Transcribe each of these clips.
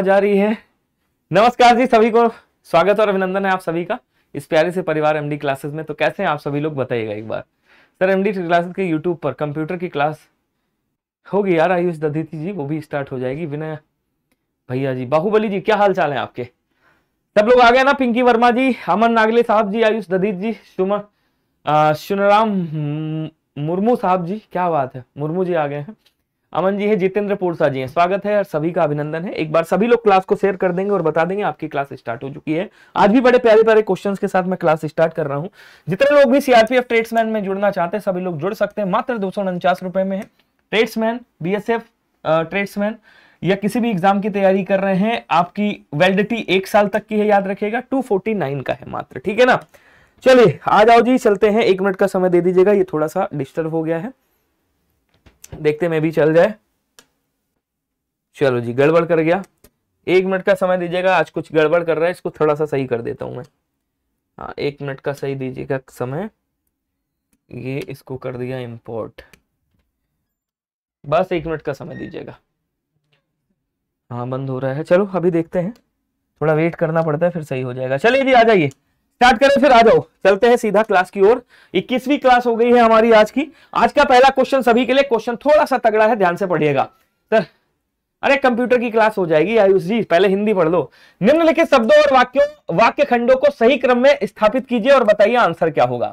आवाज आ रही है नमस्कार जी सभी को स्वागत और अभिनंदन है आप सभी का इस प्यारे से परिवार एमडी क्लासेस में तो कैसे हैं आप सभी लोग बताइएगा एक बार सर एमडी क्लासेस के यूट्यूब पर कंप्यूटर की क्लास होगी यार आयुष दधीति जी वो भी स्टार्ट हो जाएगी विनय भैया जी बाहुबली जी क्या हाल चाल है आपके सब लोग आ गए ना पिंकी वर्मा जी अमन नागले साहब जी आयुष दधीत जी सुमन सुनराम मुर्मू साहब जी क्या बात है मुर्मू जी आ गए हैं अमन जी है जितेंद्र पोरसा जी है स्वागत है और सभी का अभिनंदन है एक बार सभी लोग क्लास को शेयर कर देंगे और बता देंगे आपकी क्लास स्टार्ट हो चुकी है आज भी बड़े प्यारे प्यारे क्वेश्चंस के साथ मैं क्लास स्टार्ट कर रहा हूं जितने लोग भी सीआरपीएफ ट्रेड्समैन में जुड़ना चाहते हैं सभी लोग जुड़ सकते हैं मात्र दो रुपए में है ट्रेड्समैन बी ट्रेड्समैन या किसी भी एग्जाम की तैयारी कर रहे हैं आपकी वेलिडिटी एक साल तक की है याद रखेगा टू का है मात्र ठीक है ना चलिए आ जाओ जी चलते हैं एक मिनट का समय दे दीजिएगा ये थोड़ा सा डिस्टर्ब हो गया है देखते मैं भी चल जाए चलो जी गड़बड़ कर गया एक मिनट का समय दीजिएगा आज कुछ गड़बड़ कर रहा है इसको थोड़ा सा सही कर देता हूं मैं हाँ एक मिनट का सही दीजिएगा समय ये इसको कर दिया इम्पोर्ट बस एक मिनट का समय दीजिएगा हाँ बंद हो रहा है चलो अभी देखते हैं थोड़ा वेट करना पड़ता है फिर सही हो जाएगा चलिए जी आ जाइए स्टार्ट करें फिर आ जाओ चलते हैं सीधा क्लास की ओर 21वीं क्लास हो गई है हमारी आज की आज का पहला क्वेश्चन सभी के लिए क्वेश्चन थोड़ा सा तगड़ा है ध्यान से पढ़िएगा सर अरे कंप्यूटर की क्लास हो जाएगी आयुष जी पहले हिंदी पढ़ लो निम्नलिखित शब्दों और वाक्यों वाक्य खंडों को सही क्रम में स्थापित कीजिए और बताइए आंसर क्या होगा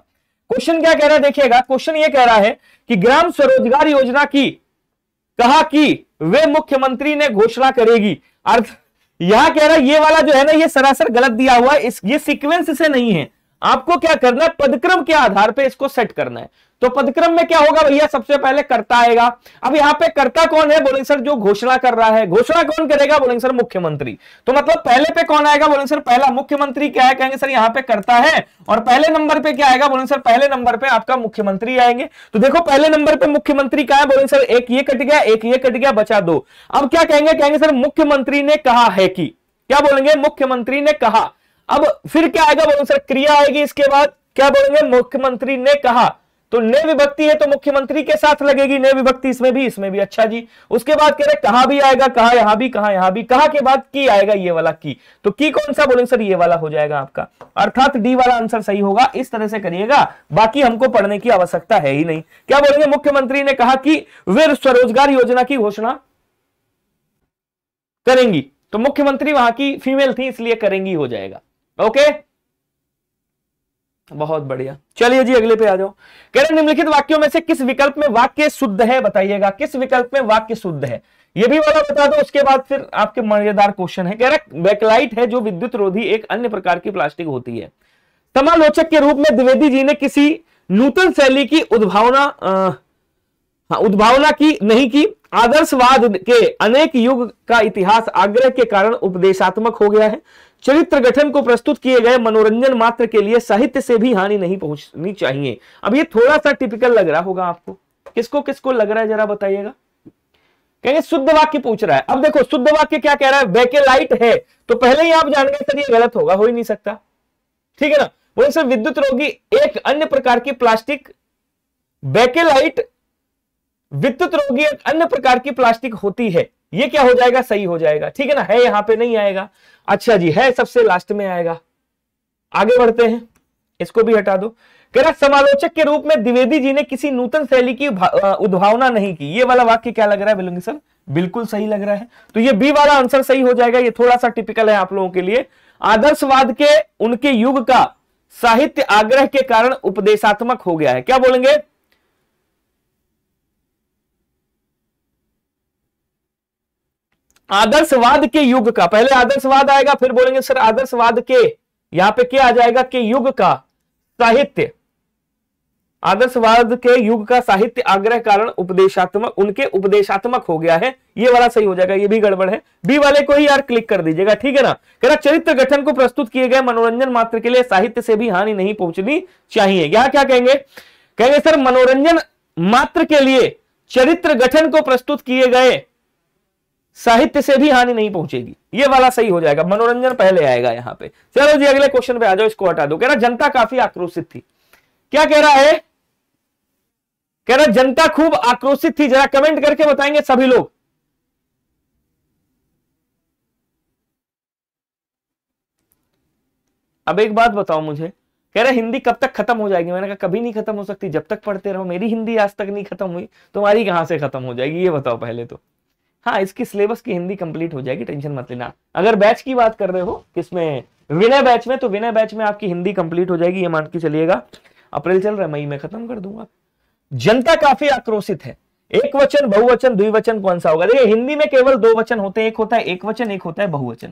क्वेश्चन क्या कह रहा है देखिएगा क्वेश्चन ये कह रहा है कि ग्राम स्वरोजगार योजना की कहा कि वे मुख्यमंत्री ने घोषणा करेगी अर्थ यहां कह रहा है ये वाला जो है ना ये सरासर गलत दिया हुआ है इस ये सीक्वेंस से नहीं है आपको क्या करना है पदक्रम के आधार पर इसको सेट करना है तो पदक्रम में क्या होगा भैया सबसे पहले करता आएगा अब यहां पे करता कौन है बोलेंगे सर जो घोषणा कर रहा है घोषणा कौन करेगा बोलेंगे सर मुख्यमंत्री तो मतलब पहले पे कौन आएगा बोलेंगे सर पहला मुख्यमंत्री क्या है कहेंगे सर यहां पे करता है और पहले नंबर पे क्या आएगा बोलेंगे सर पहले नंबर पे आपका मुख्यमंत्री आएंगे तो देखो पहले नंबर पर मुख्यमंत्री क्या है बोलेंगे सर एक ये कट गया एक ये कट गया बचा दो अब क्या कहेंगे कहेंगे सर मुख्यमंत्री ने कहा है कि क्या बोलेंगे मुख्यमंत्री ने कहा अब फिर क्या आएगा बोलेंगे सर क्रिया आएगी इसके बाद क्या बोलेंगे मुख्यमंत्री ने कहा तो ने विभक्ति है तो मुख्यमंत्री के साथ लगेगी ने विभक्ति इसमें भी इसमें भी अच्छा जी उसके बाद कह रहे कहा भी आएगा कहा यहां भी कहा यहां भी कहा के बाद की आएगा ये वाला की तो की कौन सा बोलेंगे सर ये वाला हो जाएगा आपका अर्थात डी वाला आंसर सही होगा इस तरह से करिएगा बाकी हमको पढ़ने की आवश्यकता है ही नहीं क्या बोलेंगे मुख्यमंत्री ने कहा कि वे स्वरोजगार योजना की घोषणा करेंगी तो मुख्यमंत्री वहां की फीमेल थी इसलिए करेंगी हो जाएगा ओके बहुत बढ़िया चलिए जी अगले पे आ जाओ कह रहे निम्नलिखित वाक्यों में से किस विकल्प में वाक्य शुद्ध है बताइएगा किस विकल्प में वाक्य शुद्ध है ये भी वाला बता दो उसके बाद फिर आपके मजेदार क्वेश्चन है कह रहे बैकलाइट है जो विद्युत रोधी एक अन्य प्रकार की प्लास्टिक होती है समालोचक के रूप में द्विवेदी जी ने किसी नूतन शैली की उद्भावना हाँ उद्भावना की नहीं की आदर्शवाद के अनेक युग का इतिहास आग्रह के कारण उपदेशात्मक हो गया है चरित्र गठन को प्रस्तुत किए गए मनोरंजन मात्र के लिए साहित्य से भी हानि नहीं पहुंचनी चाहिए अब ये थोड़ा सा टिपिकल लग रहा होगा आपको किसको किसको लग रहा है जरा बताइएगा कहेंगे शुद्ध वाक्य पूछ रहा है अब देखो शुद्ध वाक्य क्या कह रहा है लाइट है तो पहले ही आप जान गए सर ये गलत होगा हो ही नहीं सकता ठीक है ना वही सर विद्युत रोगी एक अन्य प्रकार की प्लास्टिक बैकेलाइट विद्युत रोगी एक अन्य प्रकार की प्लास्टिक होती है ये क्या हो जाएगा सही हो जाएगा ठीक है ना है यहां पे नहीं आएगा अच्छा जी है सबसे लास्ट में आएगा आगे बढ़ते हैं इसको भी हटा दो कह रहा समालोचक के रूप में द्विवेदी जी ने किसी नूतन शैली की उद्भावना नहीं की ये वाला वाक्य क्या लग रहा है बिलुंगी सर बिल्कुल सही लग रहा है तो ये बी वाला आंसर सही हो जाएगा ये थोड़ा सा टिपिकल है आप लोगों के लिए आदर्शवाद के उनके युग का साहित्य आग्रह के कारण उपदेशात्मक हो गया है क्या बोलेंगे आदर्शवाद के युग का पहले आदर्शवाद आएगा फिर बोलेंगे सर आदर्शवाद के यहां पे क्या आ जाएगा कि युग का साहित्य आदर्शवाद के युग का साहित्य आग्रह कारण उपदेशात्मक उनके उपदेशात्मक हो गया है ये वाला सही हो जाएगा ये भी गड़बड़ है बी वाले को ही यार क्लिक कर दीजिएगा ठीक है ना कह रहा चरित्र गठन को प्रस्तुत किए गए मनोरंजन मात्र के लिए साहित्य से भी हानि नहीं पहुंचनी चाहिए यहां क्या कहेंगे कहेंगे सर मनोरंजन मात्र के लिए चरित्र गठन को प्रस्तुत किए गए साहित्य से भी हानि नहीं पहुंचेगी ये वाला सही हो जाएगा मनोरंजन पहले आएगा यहां पे चलो जी अगले क्वेश्चन पे आ जाओ इसको हटा दो कह रहा जनता काफी आक्रोशित थी क्या कह रहा है कह रहा जनता खूब आक्रोशित थी जरा कमेंट करके बताएंगे सभी लोग अब एक बात बताओ मुझे कह रहा हिंदी कब तक खत्म हो जाएगी मैंने कहा कभी नहीं खत्म हो सकती जब तक पढ़ते रहो मेरी हिंदी आज तक नहीं खत्म हुई तुम्हारी कहां से खत्म हो जाएगी ये बताओ पहले तो हाँ इसकी सिलेबस की हिंदी कंप्लीट हो जाएगी टेंशन मत लेना अगर बैच की बात कर रहे हो किसमें विनय बैच में तो विनय बैच में आपकी हिंदी कंप्लीट हो जाएगी ये मान के चलिएगा अप्रैल चल रहा है मई में खत्म कर दूंगा जनता काफी आक्रोशित है एक वचन बहुवचन द्विवचन कौन सा होगा देखिए हिंदी में केवल दो वचन होते हैं एक होता है एक वचन एक होता है बहुवचन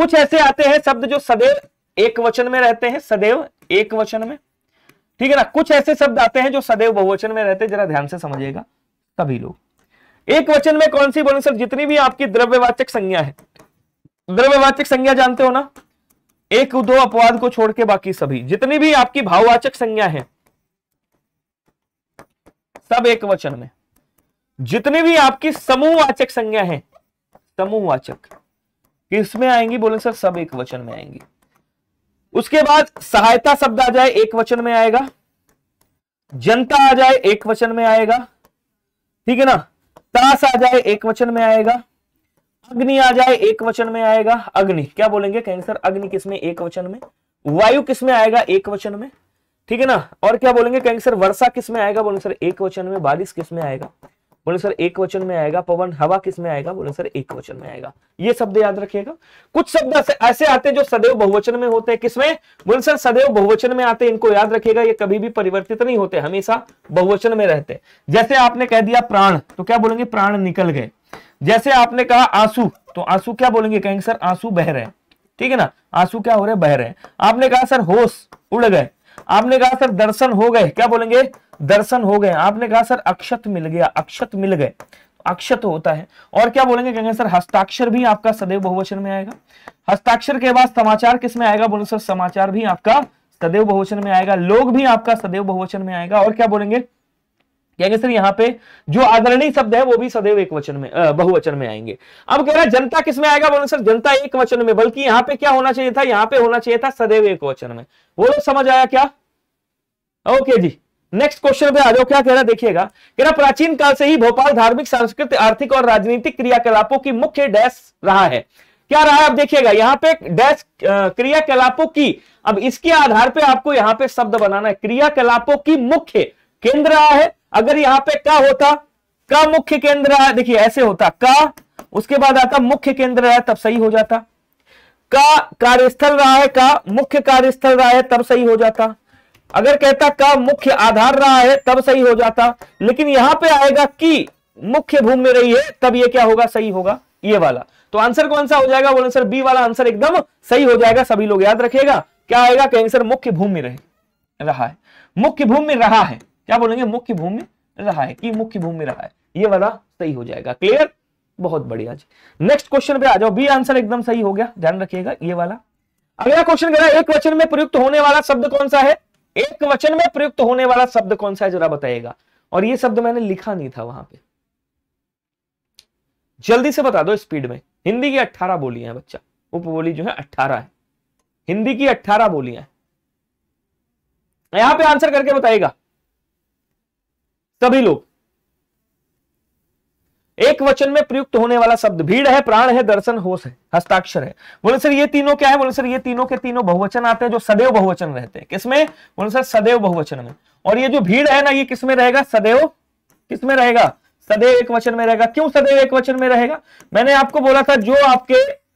कुछ ऐसे आते हैं शब्द जो सदैव एक वचन में रहते हैं सदैव एक वचन में ठीक है ना कुछ ऐसे शब्द आते हैं जो सदैव बहुवचन में रहते हैं जरा ध्यान से समझिएगा सभी लोग एक वचन में कौन सी बोलेंगे सर जितनी भी आपकी द्रव्यवाचक संज्ञा है द्रव्यवाचक संज्ञा जानते हो ना एक दो अपवाद को छोड़ के बाकी सभी जितनी भी आपकी भाववाचक संज्ञा है सब एक वचन में जितनी भी आपकी समूहवाचक संज्ञा है समूहवाचक किसमें आएंगी बोलेंगे सर सब एक वचन में आएंगी उसके बाद सहायता शब्द आ जाए एक वचन में आएगा जनता आ जाए एक वचन में आएगा ठीक है ना दास आ जाए एक वचन में आएगा अग्नि आ जाए एक वचन में आएगा अग्नि क्या बोलेंगे कहेंगे सर अग्नि किसमें एक वचन में वायु किसमें आएगा एक वचन में ठीक है ना और क्या बोलेंगे कहेंगे सर वर्षा किसमें आएगा बोलेंगे सर एक वचन में बारिश किसमें आएगा बोले सर एक वचन में आएगा पवन हवा किस में आएगा बोले सर एक वचन में आएगा ये शब्द याद रखिएगा कुछ शब्द ऐसे आते हैं जो सदैव बहुवचन में होते हैं किसमें बोले सर सदैव बहुवचन में आते हैं इनको याद रखिएगा ये कभी भी परिवर्तित नहीं होते हमेशा बहुवचन में रहते जैसे आपने कह दिया प्राण तो क्या बोलेंगे प्राण निकल गए जैसे आपने कहा आंसू तो आंसू क्या बोलेंगे कहेंगे सर आंसू बह रहे ठीक है ना आंसू क्या हो रहे बह रहे आपने कहा सर होश उड़ गए आपने कहा सर दर्शन हो गए क्या बोलेंगे दर्शन हो गए आपने कहा सर अक्षत मिल गया अक्षत मिल गए अक्षत होता है और क्या बोलेंगे कहेंगे सर हस्ताक्षर भी आपका सदैव बहुवचन में आएगा हस्ताक्षर के बाद समाचार किस में आएगा बोलेंगे सर समाचार भी आपका सदैव बहुवचन में आएगा लोग भी आपका सदैव बहुवचन में आएगा और क्या बोलेंगे कहेंगे सर यहाँ पे जो आदरणीय शब्द है वो भी सदैव एक वचन में बहुवचन में आएंगे अब कह रहा है जनता किस में आएगा बोलो सर जनता एक वचन में बल्कि यहाँ पे क्या होना चाहिए था यहाँ पे होना चाहिए था सदैव एक वचन में वो लोग समझ आया क्या ओके जी नेक्स्ट क्वेश्चन पे आ जाओ क्या कह रहा देखिएगा कह रहा प्राचीन काल से ही भोपाल धार्मिक सांस्कृतिक आर्थिक और राजनीतिक क्रियाकलापों की मुख्य डैश रहा है क्या रहा है आप देखिएगा यहाँ पे डैश क्रियाकलापों की अब इसके आधार पे आपको यहाँ पे शब्द बनाना है क्रियाकलापों की मुख्य केंद्र रहा है अगर यहां पे का होता का मुख्य केंद्र देखिए ऐसे होता का उसके बाद आता मुख्य केंद्र आया तब सही हो जाता का कार्यस्थल रहा है का मुख्य कार्यस्थल रहा है तब सही हो जाता अगर कहता का मुख्य आधार रहा है तब सही हो जाता लेकिन यहां पे आएगा कि मुख्य भूमि में रही है तब ये क्या होगा सही होगा ये वाला तो आंसर कौन सा हो जाएगा बोले सर बी वाला आंसर एकदम सही हो जाएगा सभी लोग याद रखेगा क्या आएगा कहेंगे सर मुख्य भूमि रहे रहा है मुख्य भूमि रहा है क्या बोलेंगे मुख्य भूमि रहा है कि मुख्य भूमि रहा है ये वाला सही हो जाएगा क्लियर बहुत बढ़िया जी नेक्स्ट क्वेश्चन पे आ जाओ बी आंसर एकदम सही हो गया ध्यान रखिएगा ये वाला अगला क्वेश्चन कह रहा है एक वचन में प्रयुक्त होने वाला शब्द कौन सा है एक वचन में प्रयुक्त होने वाला शब्द कौन सा है जरा बताइएगा और ये शब्द मैंने लिखा नहीं था वहां पे जल्दी से बता दो स्पीड में हिंदी की अट्ठारह बोलियां हैं बच्चा उपबोली जो है अट्ठारह है हिंदी की अट्ठारह बोलियां यहां पे आंसर करके बताएगा सभी लोग एक वचन में प्रयुक्त होने वाला शब्द भीड़ है प्राण है दर्शन होश है हस्ताक्षर है बोले सर ये तीनों क्या है बोले सर ये तीनों के तीनों बहुवचन आते हैं जो सदैव बहुवचन रहते हैं किसमें बोले सर सदैव बहुवचन में और ये जो भीड़ है ना ये किसमें रहेगा सदैव किसमें रहेगा सदैव एक वचन में रहेगा क्यों सदैव एक वचन में रहेगा मैंने आपको बोला था जो आपके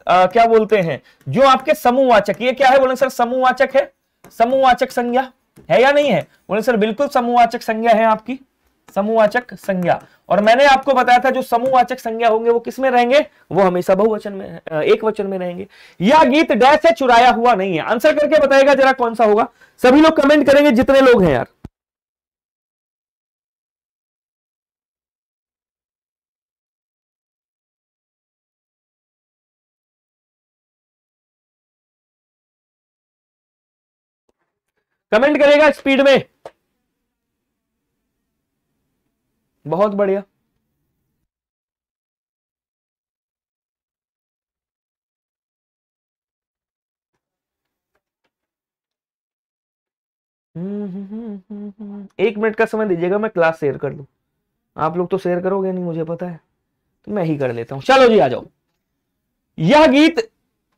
आ, क्या बोलते हैं जो आपके समूहवाचक ये क्या है बोले सर समूहवाचक है समूहवाचक संज्ञा है या नहीं है बोले सर बिल्कुल समूहवाचक संज्ञा है आपकी समूहवाचक संज्ञा और मैंने आपको बताया था जो समूहवाचक संज्ञा होंगे वो किस में रहेंगे वो हमेशा बहुवचन में एक वचन में रहेंगे यह गीत डैश से चुराया हुआ नहीं है आंसर करके बताएगा जरा कौन सा होगा सभी लोग कमेंट करेंगे जितने लोग हैं यार कमेंट करेगा स्पीड में बहुत बढ़िया एक मिनट का समय दीजिएगा मैं क्लास शेयर कर लू आप लोग तो शेयर करोगे नहीं मुझे पता है तो मैं ही कर लेता हूं चलो जी आ जाओ यह गीत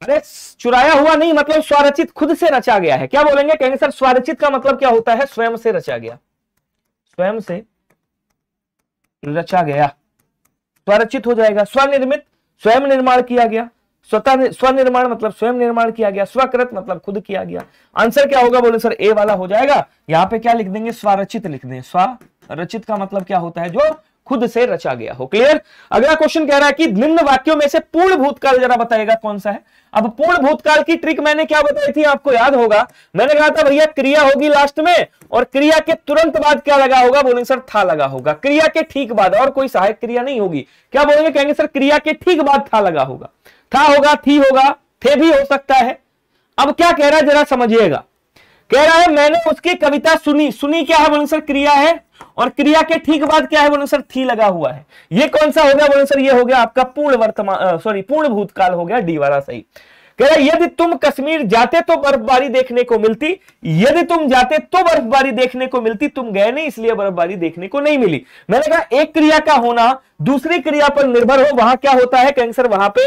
अरे चुराया हुआ नहीं मतलब स्वरचित खुद से रचा गया है क्या बोलेंगे कहेंगे सर स्वरचित का मतलब क्या होता है स्वयं से रचा गया स्वयं से रचा गया स्वरचित हो जाएगा स्वनिर्मित स्वयं निर्माण किया गया स्वतः स्वनिर्माण मतलब स्वयं निर्माण किया गया स्वकृत मतलब खुद किया गया आंसर क्या होगा बोले सर ए वाला हो जाएगा यहाँ पे क्या लिख देंगे स्वरचित लिख दें स्वरचित का मतलब क्या होता है जो खुद से रचा गया हो क्लियर अगला क्वेश्चन कह रहा है कि निम्न वाक्यों में से पूर्ण भूतकाल जरा बताएगा कौन सा है अब पूर्ण भूतकाल की ट्रिक मैंने क्या बताई थी आपको याद होगा मैंने कहा था भैया क्रिया होगी लास्ट में और क्रिया के तुरंत बाद क्या लगा होगा बोलेंगे सर था लगा होगा क्रिया के ठीक बाद और कोई सहायक क्रिया नहीं होगी क्या बोलेंगे कहेंगे सर क्रिया के ठीक बाद था लगा होगा था होगा थी होगा थे भी हो सकता है अब क्या कह रहा है जरा समझिएगा कह रहा है मैंने उसकी कविता सुनी सुनी क्या है बोलेंगे सर क्रिया है और क्रिया के ठीक बाद क्या है बोलो सर थी लगा हुआ है ये कौन सा हो गया बोलो सर ये हो गया आपका पूर्ण वर्तमान सॉरी पूर्ण भूतकाल हो गया डी वाला सही कह रहा यदि तुम कश्मीर जाते तो बर्फबारी देखने को मिलती यदि तुम जाते तो बर्फबारी देखने को मिलती तुम गए नहीं इसलिए बर्फबारी देखने को नहीं मिली मैंने कहा एक क्रिया का होना दूसरी क्रिया पर निर्भर हो वहां क्या होता है कैंसर वहां पे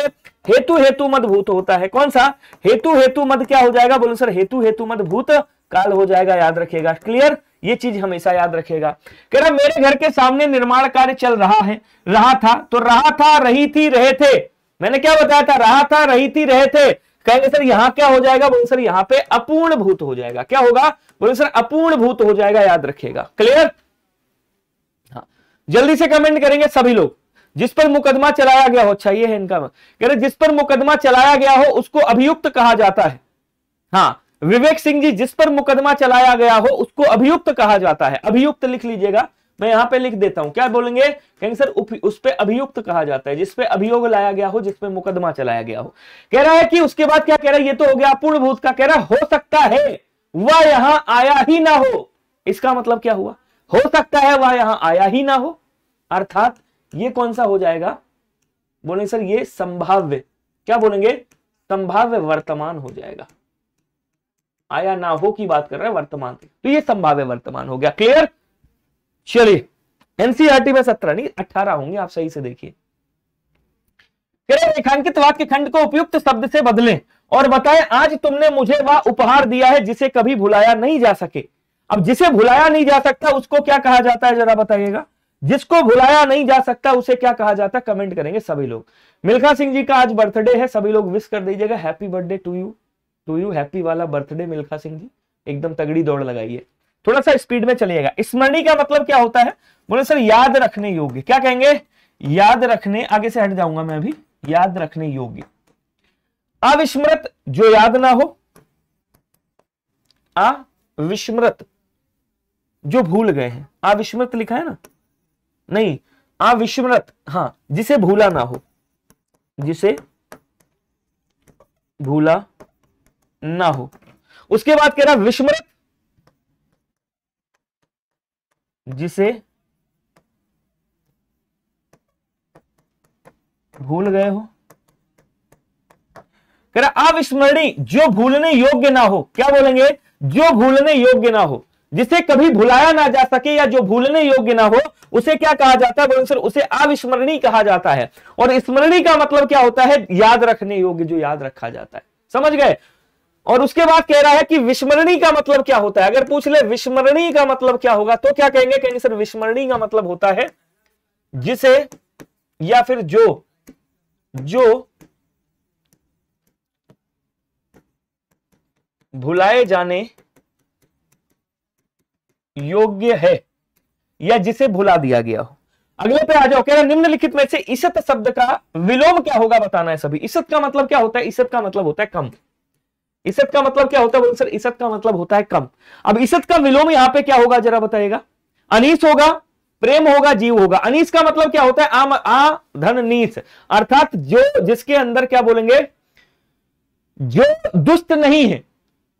हेतु हेतु मद भूत होता है कौन सा हेतु हेतु मद क्या हो जाएगा बोलो सर हेतु हेतु मद भूत काल हो जाएगा याद रखिएगा क्लियर ये चीज हमेशा याद रखेगा कह रहा मेरे घर के सामने निर्माण कार्य चल रहा है रहा था तो रहा था रही थी रहे थे मैंने क्या बताया था रहा था रही थी रहे थे कहेंगे सर यहाँ क्या हो जाएगा बोले सर यहाँ पे अपूर्ण भूत हो जाएगा क्या होगा बोले सर अपूर्ण भूत हो जाएगा याद रखेगा क्लियर हाँ जल्दी से कमेंट करेंगे सभी लोग जिस पर मुकदमा चलाया गया हो चाहिए अच्छा, है इनका कह रहे जिस पर मुकदमा चलाया गया हो उसको अभियुक्त कहा जाता है हाँ विवेक सिंह जी जिस पर मुकदमा चलाया गया हो उसको अभियुक्त कहा जाता है अभियुक्त लिख लीजिएगा मैं यहां पे लिख देता हूं क्या बोलेंगे कहेंगे सर उस पर अभियुक्त कहा जाता है जिसपे अभियोग लाया गया हो जिसपे मुकदमा चलाया गया हो कह रहा है कि उसके बाद क्या कह रहा है ये तो हो गया पूर्ण भूत का कह रहा हो सकता है वह यहां आया ही ना हो इसका मतलब क्या हुआ हो सकता है वह यहां आया ही ना हो अर्थात ये कौन सा हो जाएगा बोलेंगे सर ये संभाव्य क्या बोलेंगे संभाव्य वर्तमान हो जाएगा आया ना हो की बात कर रहा है वर्तमान तो ये संभाव्य वर्तमान हो गया क्लियर चलिए एनसीआरटी e में सत्रह नहीं अठारह होंगे आप सही से देखिए रेखांकित वाक्य खंड को उपयुक्त शब्द से बदलें और बताएं आज तुमने मुझे वह उपहार दिया है जिसे कभी भुलाया नहीं जा सके अब जिसे भुलाया नहीं जा सकता उसको क्या कहा जाता है जरा बताइएगा जिसको भुलाया नहीं जा सकता उसे क्या कहा जाता है कमेंट करेंगे सभी लोग मिल्खा सिंह जी का आज बर्थडे है सभी लोग विश कर दीजिएगा happy birthday to you to you happy वाला बर्थडे मिल्खा सिंह जी एकदम तगड़ी दौड़ लगाइए थोड़ा सा स्पीड में चलिएगा स्मरणी का मतलब क्या होता है बोले सर याद रखने योग्य क्या कहेंगे याद रखने आगे से हट जाऊंगा मैं अभी याद रखने योग्य अविस्मृत जो याद ना हो अविस्मृत जो भूल गए हैं अविस्मृत लिखा है ना नहीं अविस्मृत हाँ जिसे भूला ना हो जिसे भूला ना हो उसके बाद कह रहा विस्मृत जिसे भूल गए हो कह रहा अविस्मरणीय जो भूलने योग्य ना हो क्या बोलेंगे जो भूलने योग्य ना हो जिसे कभी भुलाया ना जा सके या जो भूलने योग्य ना हो उसे क्या कहा जाता है सर उसे अविस्मरणीय कहा जाता है और स्मरणीय का मतलब क्या होता है याद रखने योग्य जो याद रखा जाता है समझ गए और उसके बाद कह रहा है कि विस्मरणी का मतलब क्या होता है अगर पूछ ले विस्मरणी का मतलब क्या होगा तो क्या कहेंगे कहेंगे सर विस्मरणी का मतलब होता है जिसे या फिर जो जो भुलाए जाने योग्य है या जिसे भुला दिया गया हो अगले पे आ जाओ कह रहा निम्नलिखित में से इसत शब्द का विलोम क्या होगा बताना है सभी इसत का मतलब क्या होता है इसत का मतलब होता है कम इसत का मतलब क्या होता है सर इसत का मतलब होता है कम अब इसत का विलोम यहां पे क्या होगा जरा बताइएगा अनीस होगा प्रेम होगा जीव होगा अनीस का मतलब क्या होता है आम आ धन नीस अर्थात जो जिसके अंदर क्या बोलेंगे जो दुष्ट नहीं है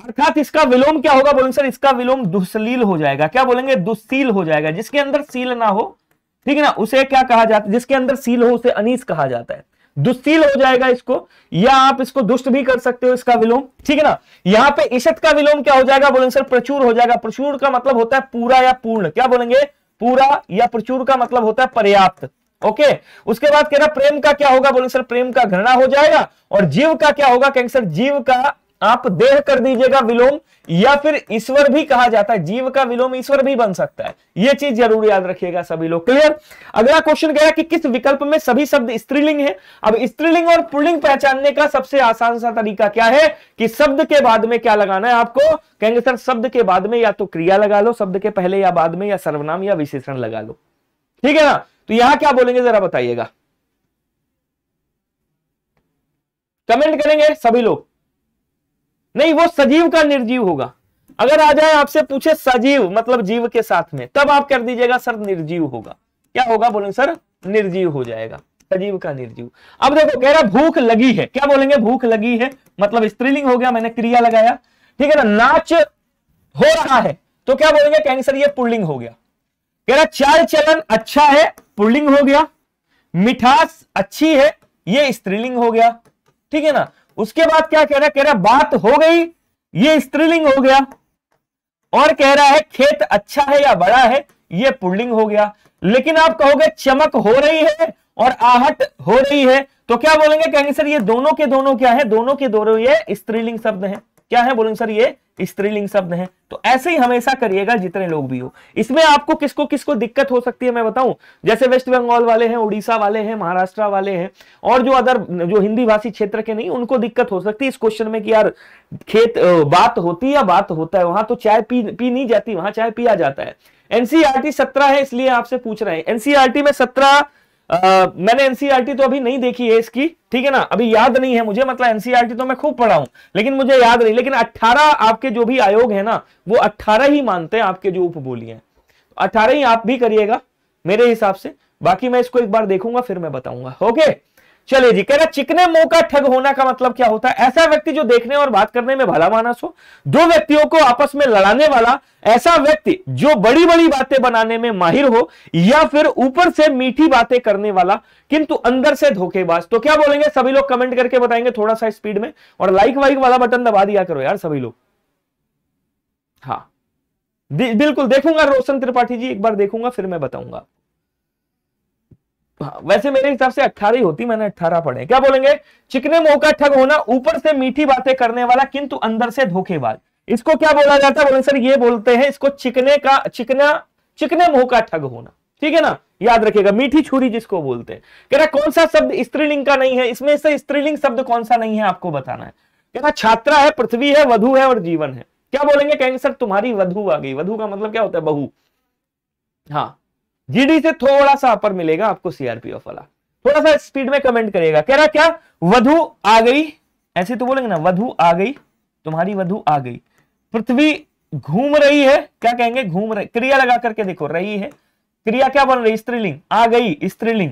अर्थात इसका विलोम क्या होगा बोलेंगे सर इसका विलोम दुसलील हो जाएगा क्या बोलेंगे दुस्सील हो जाएगा जिसके अंदर सील ना हो ठीक है ना उसे क्या कहा जाता है जिसके अंदर सील हो उसे अनीस कहा जाता है दुस्तील हो जाएगा इसको या आप इसको दुष्ट भी कर सकते हो इसका विलोम ठीक है ना यहां पे इशत का विलोम क्या हो जाएगा बोलेंगे सर प्रचुर हो जाएगा प्रचुर का मतलब होता है पूरा या पूर्ण क्या बोलेंगे पूरा या प्रचुर का मतलब होता है पर्याप्त ओके उसके बाद कह रहा प्रेम का क्या होगा बोलेंगे सर प्रेम का घृणा हो जाएगा और जीव का क्या होगा कहेंगे सर जीव का आप देह कर दीजिएगा विलोम या फिर ईश्वर भी कहा जाता है जीव का विलोम ईश्वर भी बन सकता है यह चीज जरूर याद रखिएगा सभी लोग क्लियर अगला क्वेश्चन गया कि किस विकल्प में सभी शब्द स्त्रीलिंग है अब स्त्रीलिंग और पुलिंग पहचानने का सबसे आसान सा तरीका क्या है कि शब्द के बाद में क्या लगाना है आपको कहेंगे सर शब्द के बाद में या तो क्रिया लगा लो शब्द के पहले या बाद में या सर्वनाम या विशेषण लगा लो ठीक है ना तो यहां क्या बोलेंगे जरा बताइएगा कमेंट करेंगे सभी लोग नहीं वो सजीव का निर्जीव होगा अगर आ जाए आपसे पूछे सजीव मतलब जीव के साथ में तब आप कर दीजिएगा सर निर्जीव होगा क्या होगा बोलेंगे सर निर्जीव हो जाएगा सजीव का निर्जीव अब देखो कह रहा भूख लगी है क्या बोलेंगे भूख लगी है मतलब स्त्रीलिंग हो गया मैंने क्रिया लगाया ठीक है ना नाच हो रहा है तो क्या बोलेंगे कहेंगे सर ये पुल्लिंग हो गया कह रहा चाल चलन अच्छा है पुल्लिंग हो गया मिठास अच्छी है ये स्त्रीलिंग हो गया ठीक है ना उसके बाद क्या कह रहा है कह रहा है बात हो गई ये स्त्रीलिंग हो गया और कह रहा है खेत अच्छा है या बड़ा है ये पुल्लिंग हो गया लेकिन आप कहोगे चमक हो रही है और आहट हो रही है तो क्या बोलेंगे कहेंगे सर ये दोनों के दोनों क्या है दोनों के दोनों ये स्त्रीलिंग शब्द है क्या है बोलेंगे सर ये स्त्रीलिंग शब्द है तो ऐसे ही हमेशा करिएगा जितने लोग भी हो इसमें आपको किसको किसको दिक्कत हो सकती है मैं बताऊं जैसे वेस्ट बंगाल वाले हैं उड़ीसा वाले हैं महाराष्ट्र वाले हैं और जो अदर जो हिंदी भाषी क्षेत्र के नहीं उनको दिक्कत हो सकती है इस क्वेश्चन में कि यार खेत बात होती है बात होता है वहां तो चाय पी पी नहीं जाती वहां चाय पिया जाता है एनसीआरटी सत्रह है इसलिए आपसे पूछ रहे हैं एनसीआरटी में सत्रह मैंने एनसीईआरटी e तो अभी नहीं देखी है इसकी ठीक है ना अभी याद नहीं है मुझे मतलब एनसीईआरटी e तो मैं खूब पढ़ा हूं लेकिन मुझे याद नहीं लेकिन 18 आपके जो भी आयोग है ना वो 18 ही मानते हैं आपके जो उप हैं अठारह ही आप भी करिएगा मेरे हिसाब से बाकी मैं इसको एक बार देखूंगा फिर मैं बताऊंगा ओके चलिए जी कह रहा चिकने मुंह का ठग होना का मतलब क्या होता है ऐसा व्यक्ति जो देखने और बात करने में भला मानस हो दो व्यक्तियों को आपस में लड़ाने वाला ऐसा व्यक्ति जो बड़ी बड़ी बातें बनाने में माहिर हो या फिर ऊपर से मीठी बातें करने वाला किंतु अंदर से धोखेबाज तो क्या बोलेंगे सभी लोग कमेंट करके बताएंगे थोड़ा सा स्पीड में और लाइक वाइक वाला बटन दबा दिया करो यार सभी लोग हाँ बिल्कुल देखूंगा रोशन त्रिपाठी जी एक बार देखूंगा फिर मैं बताऊंगा हाँ, वैसे मेरे हिसाब से अट्ठारह ही होती मैंने अट्ठारह पढ़े क्या बोलेंगे चिकने मुंह का ठग होना ऊपर से मीठी बातें करने वाला किंतु अंदर से धोखेबाज इसको क्या बोला जाता है सर ये बोलते हैं इसको चिकने का चिकना चिकने मुंह का ठग होना ठीक है ना याद रखिएगा मीठी छुरी जिसको बोलते हैं कह रहा कौन सा शब्द स्त्रीलिंग का नहीं है इसमें से स्त्रीलिंग शब्द कौन सा नहीं है आपको बताना है कह रहा छात्रा है पृथ्वी है वधु है और जीवन है क्या बोलेंगे कहेंगे सर तुम्हारी वधु आ गई वधु का मतलब क्या होता है बहु हाँ जीडी से थोड़ा सा अपर मिलेगा आपको सीआरपीएफ वाला थोड़ा सा स्पीड में कमेंट करेगा कह रहा क्या वधु आ गई ऐसे तो बोलेंगे ना वधु आ गई तुम्हारी वधु आ गई पृथ्वी घूम रही है क्या कहेंगे घूम रही क्रिया लगा करके देखो रही है क्रिया क्या बन रही स्त्रीलिंग आ गई स्त्रीलिंग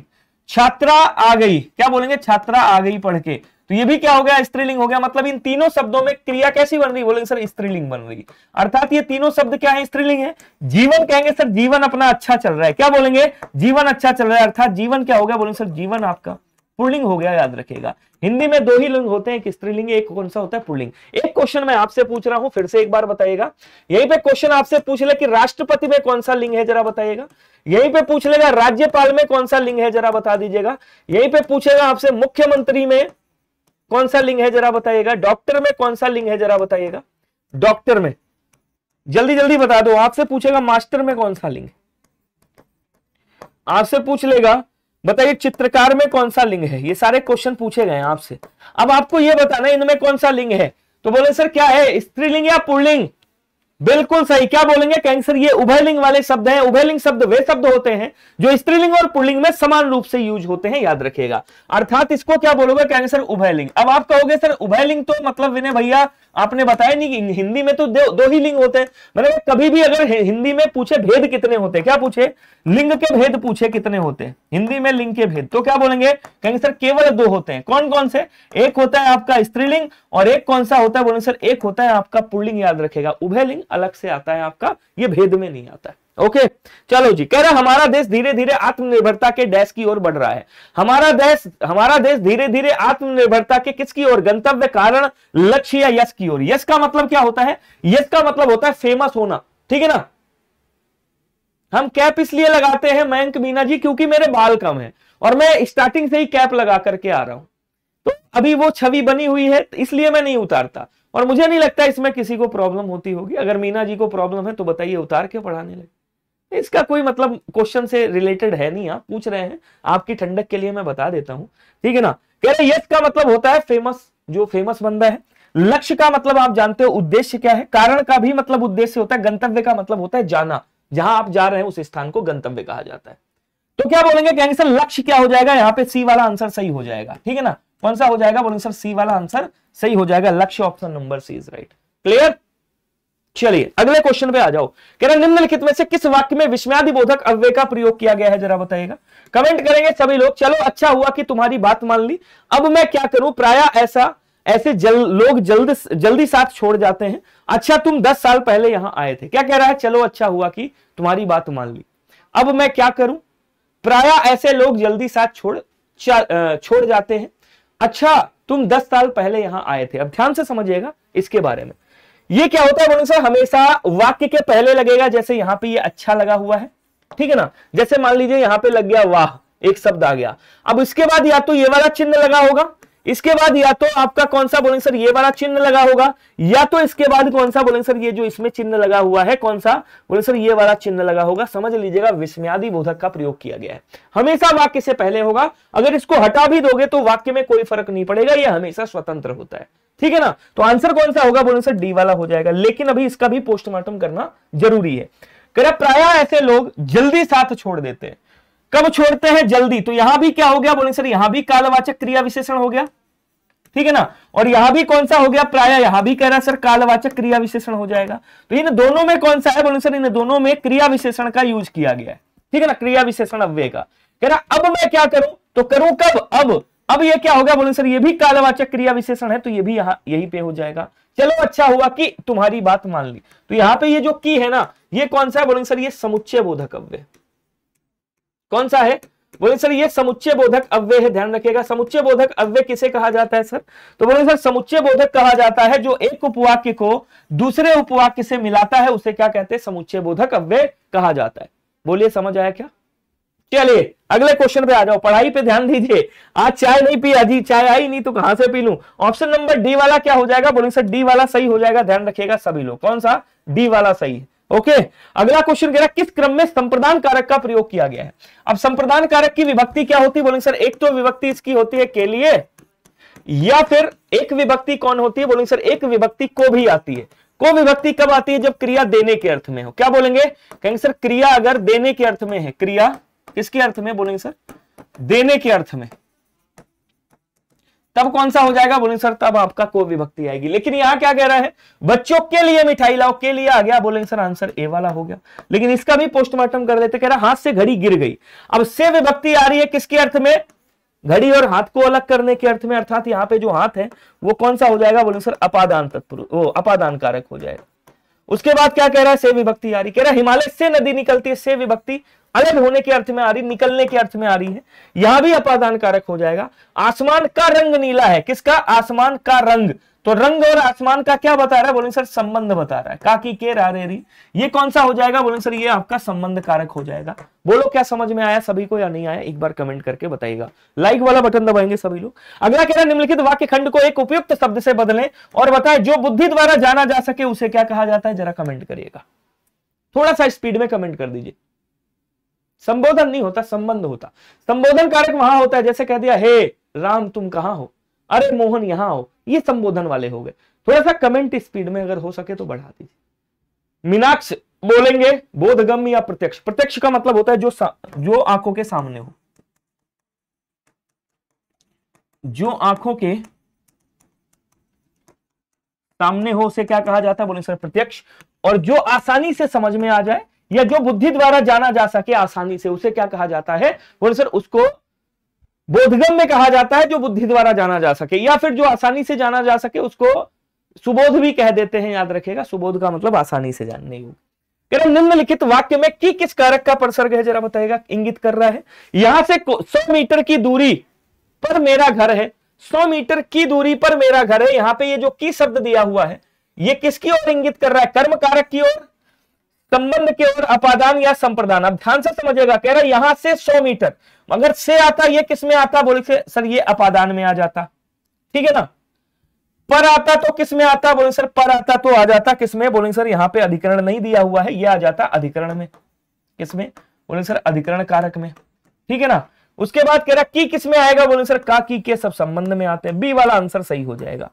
छात्रा आ गई क्या बोलेंगे छात्रा आ गई पढ़ के तो ये भी क्या हो गया स्त्रीलिंग हो गया मतलब इन तीनों शब्दों में क्रिया कैसी बन रही बोलेंगे सर स्त्रीलिंग बन रही अर्थात ये तीनों शब्द क्या है स्त्रीलिंग है जीवन कहेंगे सर जीवन अपना अच्छा चल रहा है क्या बोलेंगे जीवन अच्छा चल रहा है अर्थात जीवन क्या हो गया बोलेंगे सर जीवन आपका पुलिंग हो गया याद रखेगा हिंदी में दो ही लिंग होते हैं एक स्त्रीलिंग एक कौन सा होता है पुलिंग एक क्वेश्चन मैं आपसे पूछ रहा हूं फिर से एक बार बताइएगा यही पे क्वेश्चन आपसे पूछ ले कि राष्ट्रपति में कौन सा लिंग है जरा बताइएगा यही पे पूछ लेगा राज्यपाल में कौन सा लिंग है जरा बता दीजिएगा यही पे पूछेगा आपसे मुख्यमंत्री में कौन सा लिंग है जरा बताइएगा डॉक्टर में कौन सा लिंग है जरा बताइएगा डॉक्टर में जल्दी जल्दी बता दो आपसे पूछेगा मास्टर में कौन सा लिंग आपसे पूछ लेगा बताइए चित्रकार में कौन सा लिंग है ये सारे क्वेश्चन पूछे गए आपसे अब आपको ये बताना इनमें कौन सा लिंग है तो बोले सर क्या है स्त्रीलिंग या पुरलिंग बिल्कुल सही क्या बोलेंगे कैंसर ये उभयलिंग वाले शब्द हैं उभयलिंग शब्द वे शब्द होते हैं जो स्त्रीलिंग और पुलिंग में समान रूप से यूज होते हैं याद रखिएगा अर्थात इसको क्या बोलोगे कैंसर उभयलिंग अब आप कहोगे सर उभयलिंग तो मतलब विनय भैया आपने बताया नहीं कि हिंदी में तो दो, दो ही लिंग होते हैं मतलब कभी भी अगर हिंदी में पूछे भेद कितने होते क्या पूछे लिंग के भेद पूछे कितने होते हैं हिंदी में लिंग के भेद तो क्या बोलेंगे कहेंगे सर केवल दो होते हैं कौन कौन से एक होता है आपका स्त्रीलिंग और एक कौन सा होता है बोलेंगे सर एक होता है आपका पुल्लिंग याद रखेगा उभयलिंग अलग से आता है आपका ये भेद में नहीं आता है ओके okay. चलो जी कह रहे हमारा देश धीरे धीरे आत्मनिर्भरता के डैश की ओर बढ़ रहा है हमारा देश हमारा देश धीरे धीरे आत्मनिर्भरता के किसकी ओर गंतव्य कारण लक्ष्य या यश की ओर यश का मतलब क्या होता है यश का मतलब होता है फेमस होना ठीक है ना हम कैप इसलिए लगाते हैं मयंक मीना जी क्योंकि मेरे बाल कम है और मैं स्टार्टिंग से ही कैप लगा करके आ रहा हूं तो अभी वो छवि बनी हुई है इसलिए मैं नहीं उतारता और मुझे नहीं लगता इसमें किसी को प्रॉब्लम होती होगी अगर मीना जी को प्रॉब्लम है तो बताइए उतार के पढ़ाने लगे इसका कोई मतलब क्वेश्चन से रिलेटेड है नहीं आप पूछ रहे हैं आपकी ठंडक के लिए मैं बता देता हूं ठीक है ना कह रहे यश का मतलब होता है फेमस जो फेमस बंदा है लक्ष्य का मतलब आप जानते हो उद्देश्य क्या है कारण का भी मतलब उद्देश्य होता है गंतव्य का मतलब होता है जाना जहां आप जा रहे हैं उस स्थान को गंतव्य कहा जाता है तो क्या बोलेंगे कहेंगे सर लक्ष्य क्या हो जाएगा यहाँ पे सी वाला आंसर सही हो जाएगा ठीक है ना कौन सा हो जाएगा बोलेंगे सर सी वाला आंसर सही हो जाएगा Lakshya option number C is right clear चलिए अगले क्वेश्चन पे आ जाओ कह रहे निम्नलिखित में से किस वाक्य में विस्मयादि बोधक अव्य का प्रयोग किया गया है जरा बताइएगा कमेंट करेंगे सभी लोग चलो अच्छा हुआ कि तुम्हारी बात मान ली अब मैं क्या करूं प्राय ऐसा ऐसे जल लोग जल्द जल्दी साथ छोड़ जाते हैं अच्छा तुम दस साल पहले यहां आए थे क्या कह रहा है चलो अच्छा हुआ कि तुम्हारी बात मान ली अब मैं क्या करूं प्राय ऐसे लोग जल्दी साथ छोड़ छोड़ जाते हैं अच्छा तुम दस साल पहले यहां आए थे अब ध्यान से समझिएगा इसके बारे में ये क्या होता है सर हमेशा वाक्य के पहले लगेगा जैसे यहां पे ये अच्छा लगा हुआ है ठीक है ना जैसे मान लीजिए यहां पे लग गया वाह एक शब्द आ गया अब इसके बाद या तो ये वाला चिन्ह लगा होगा इसके बाद या तो आपका कौन सा बोलेंगे सर ये वाला चिन्ह लगा होगा या तो इसके बाद कौन सा बोलेंगे सर ये जो इसमें चिन्ह लगा हुआ है कौन सा बोलेंगे सर ये वाला चिन्ह लगा होगा समझ लीजिएगा विस्म्यादी बोधक का प्रयोग किया गया है हमेशा वाक्य से पहले होगा अगर इसको हटा भी दोगे तो वाक्य में कोई फर्क नहीं पड़ेगा यह हमेशा स्वतंत्र होता है ठीक है ना तो आंसर कौन सा होगा बोलेंगे सर डी वाला हो जाएगा लेकिन अभी इसका भी पोस्टमार्टम करना जरूरी है कह प्राय ऐसे लोग जल्दी साथ छोड़ देते हैं कब छोड़ते हैं जल्दी तो यहां भी क्या हो गया बोलेंगे सर यहां भी कालवाचक क्रिया विशेषण हो गया ठीक है ना और यहां भी कौन सा हो गया प्राय यहां भी कह रहा है सर कालवाचक क्रिया विशेषण हो जाएगा तो इन दोनों में कौन सा है बोलेंगे सर इन दोनों में क्रिया विशेषण का यूज किया गया है ठीक है ना क्रिया विशेषण अव्य का कह रहा अब मैं क्या करूं तो करूं कब अब अब ये क्या हो गया बोले सर ये भी कालवाचक क्रिया विशेषण है तो ये भी यहां यही पे हो जाएगा चलो अच्छा हुआ कि तुम्हारी बात मान ली तो यहां पे ये जो की है ना ये कौन सा है बोलेंगे सर ये समुच्चय बोधक अव्य कौन सा है बोले सर ये समुच्चय बोधक अव्यय है ध्यान रखिएगा समुच्चय बोधक अव्यय किसे कहा जाता है सर तो बोले सर समुच्चय बोधक कहा जाता है जो एक उपवाक्य को दूसरे उपवाक्य से मिलाता है उसे क्या कहते हैं समुच्चय बोधक अव्यय कहा जाता है बोलिए समझ आया क्या चलिए अगले क्वेश्चन पे आ जाओ पढ़ाई पे ध्यान दीजिए आज चाय नहीं पी अभी चाय आई नहीं तो कहां से पी लू ऑप्शन नंबर डी वाला क्या हो जाएगा बोले सर डी वाला सही हो जाएगा ध्यान रखिएगा सभी लोग कौन सा डी वाला सही है ओके अगला क्वेश्चन कह रहा है किस क्रम में संप्रदान कारक का प्रयोग किया गया है अब संप्रदान कारक की विभक्ति क्या होती है बोलेंगे सर एक तो विभक्ति इसकी होती है के लिए या फिर एक विभक्ति कौन होती है बोलेंगे सर एक विभक्ति को भी आती है को विभक्ति कब आती है जब क्रिया देने के अर्थ में हो क्या बोलेंगे कहेंगे सर क्रिया अगर देने के अर्थ में है क्रिया किसके अर्थ में बोलेंगे सर देने के अर्थ में तब कौन सा हो जाएगा बोलेंगे सर तब आपका को विभक्ति आएगी लेकिन यहाँ क्या कह रहा है बच्चों के लिए मिठाई लाओ के लिए आ गया बोलेंगे सर आंसर ए वाला हो गया लेकिन इसका भी पोस्टमार्टम कर देते कह रहा हाथ से घड़ी गिर गई अब से विभक्ति आ रही है किसके अर्थ में घड़ी और हाथ को अलग करने के अर्थ में अर्थात यहाँ पे जो हाथ है वो कौन सा हो जाएगा बोलेंगे सर अपादान तत्पुरुष वो अपादान कारक हो जाएगा उसके बाद क्या कह रहा है से विभक्ति आ रही कह रहा है हिमालय से नदी निकलती है से विभक्ति अलग होने के अर्थ में आ रही निकलने के अर्थ में आ रही है यहां भी अपादान कारक हो जाएगा आसमान का रंग नीला है किसका आसमान का रंग तो रंग और आसमान का क्या बता रहा है बोलेंगे सर संबंध बता रहा है काकी के रारेरी ये कौन सा हो जाएगा बोलेंगे सर ये आपका संबंध कारक हो जाएगा बोलो क्या समझ में आया सभी को या नहीं आया एक बार कमेंट करके बताइएगा लाइक वाला बटन दबाएंगे सभी लोग अगला कह रहा निम्नलिखित वाक्य खंड को एक उपयुक्त शब्द से बदले और बताए जो बुद्धि द्वारा जाना जा सके उसे क्या कहा जाता है जरा कमेंट करिएगा थोड़ा सा स्पीड में कमेंट कर दीजिए संबोधन नहीं होता संबंध होता संबोधन कारक वहां होता है जैसे कह दिया हे राम तुम कहां हो अरे मोहन यहां आओ ये संबोधन वाले हो गए थोड़ा सा कमेंट स्पीड में अगर हो सके तो बढ़ा दीजिए मीनाक्ष बोलेंगे बोधगम्य या प्रत्यक्ष प्रत्यक्ष का मतलब होता है जो जो आंखों के सामने हो जो आंखों के सामने हो उसे क्या कहा जाता है बोले सर प्रत्यक्ष और जो आसानी से समझ में आ जाए या जो बुद्धि द्वारा जाना जा सके आसानी से उसे क्या कहा जाता है बोले सर उसको बोधगम में कहा जाता है जो बुद्धि द्वारा जाना जा सके या फिर जो आसानी से जाना जा सके उसको सुबोध भी कह देते हैं याद रखेगा सुबोध का मतलब आसानी से जानने योग निम्नलिखित वाक्य में की किस कारक का प्रसर्ग है जरा बताएगा इंगित कर रहा है यहां से सौ मीटर की दूरी पर मेरा घर है 100 मीटर की दूरी पर मेरा घर है यहां पे ये जो की शब्द दिया हुआ है ये किसकी ओर इंगित कर रहा है कर्म कारक की ओर संबंध की ओर अपादान या संप्रदान आप ध्यान से समझेगा कह रहा है यहां से सौ मीटर अगर से आता ये किस में आता बोले से सर ये अपादान में आ जाता ठीक है ना पर आता तो किस में आता बोले सर पर आता तो आ जाता किस में बोले सर यहां पे अधिकरण नहीं दिया हुआ है ये आ जाता अधिकरण में किस में बोले सर अधिकरण कारक में ठीक है ना उसके बाद कह रहा की किस में आएगा बोले सर का की के सब संबंध में आते हैं बी वाला आंसर सही हो जाएगा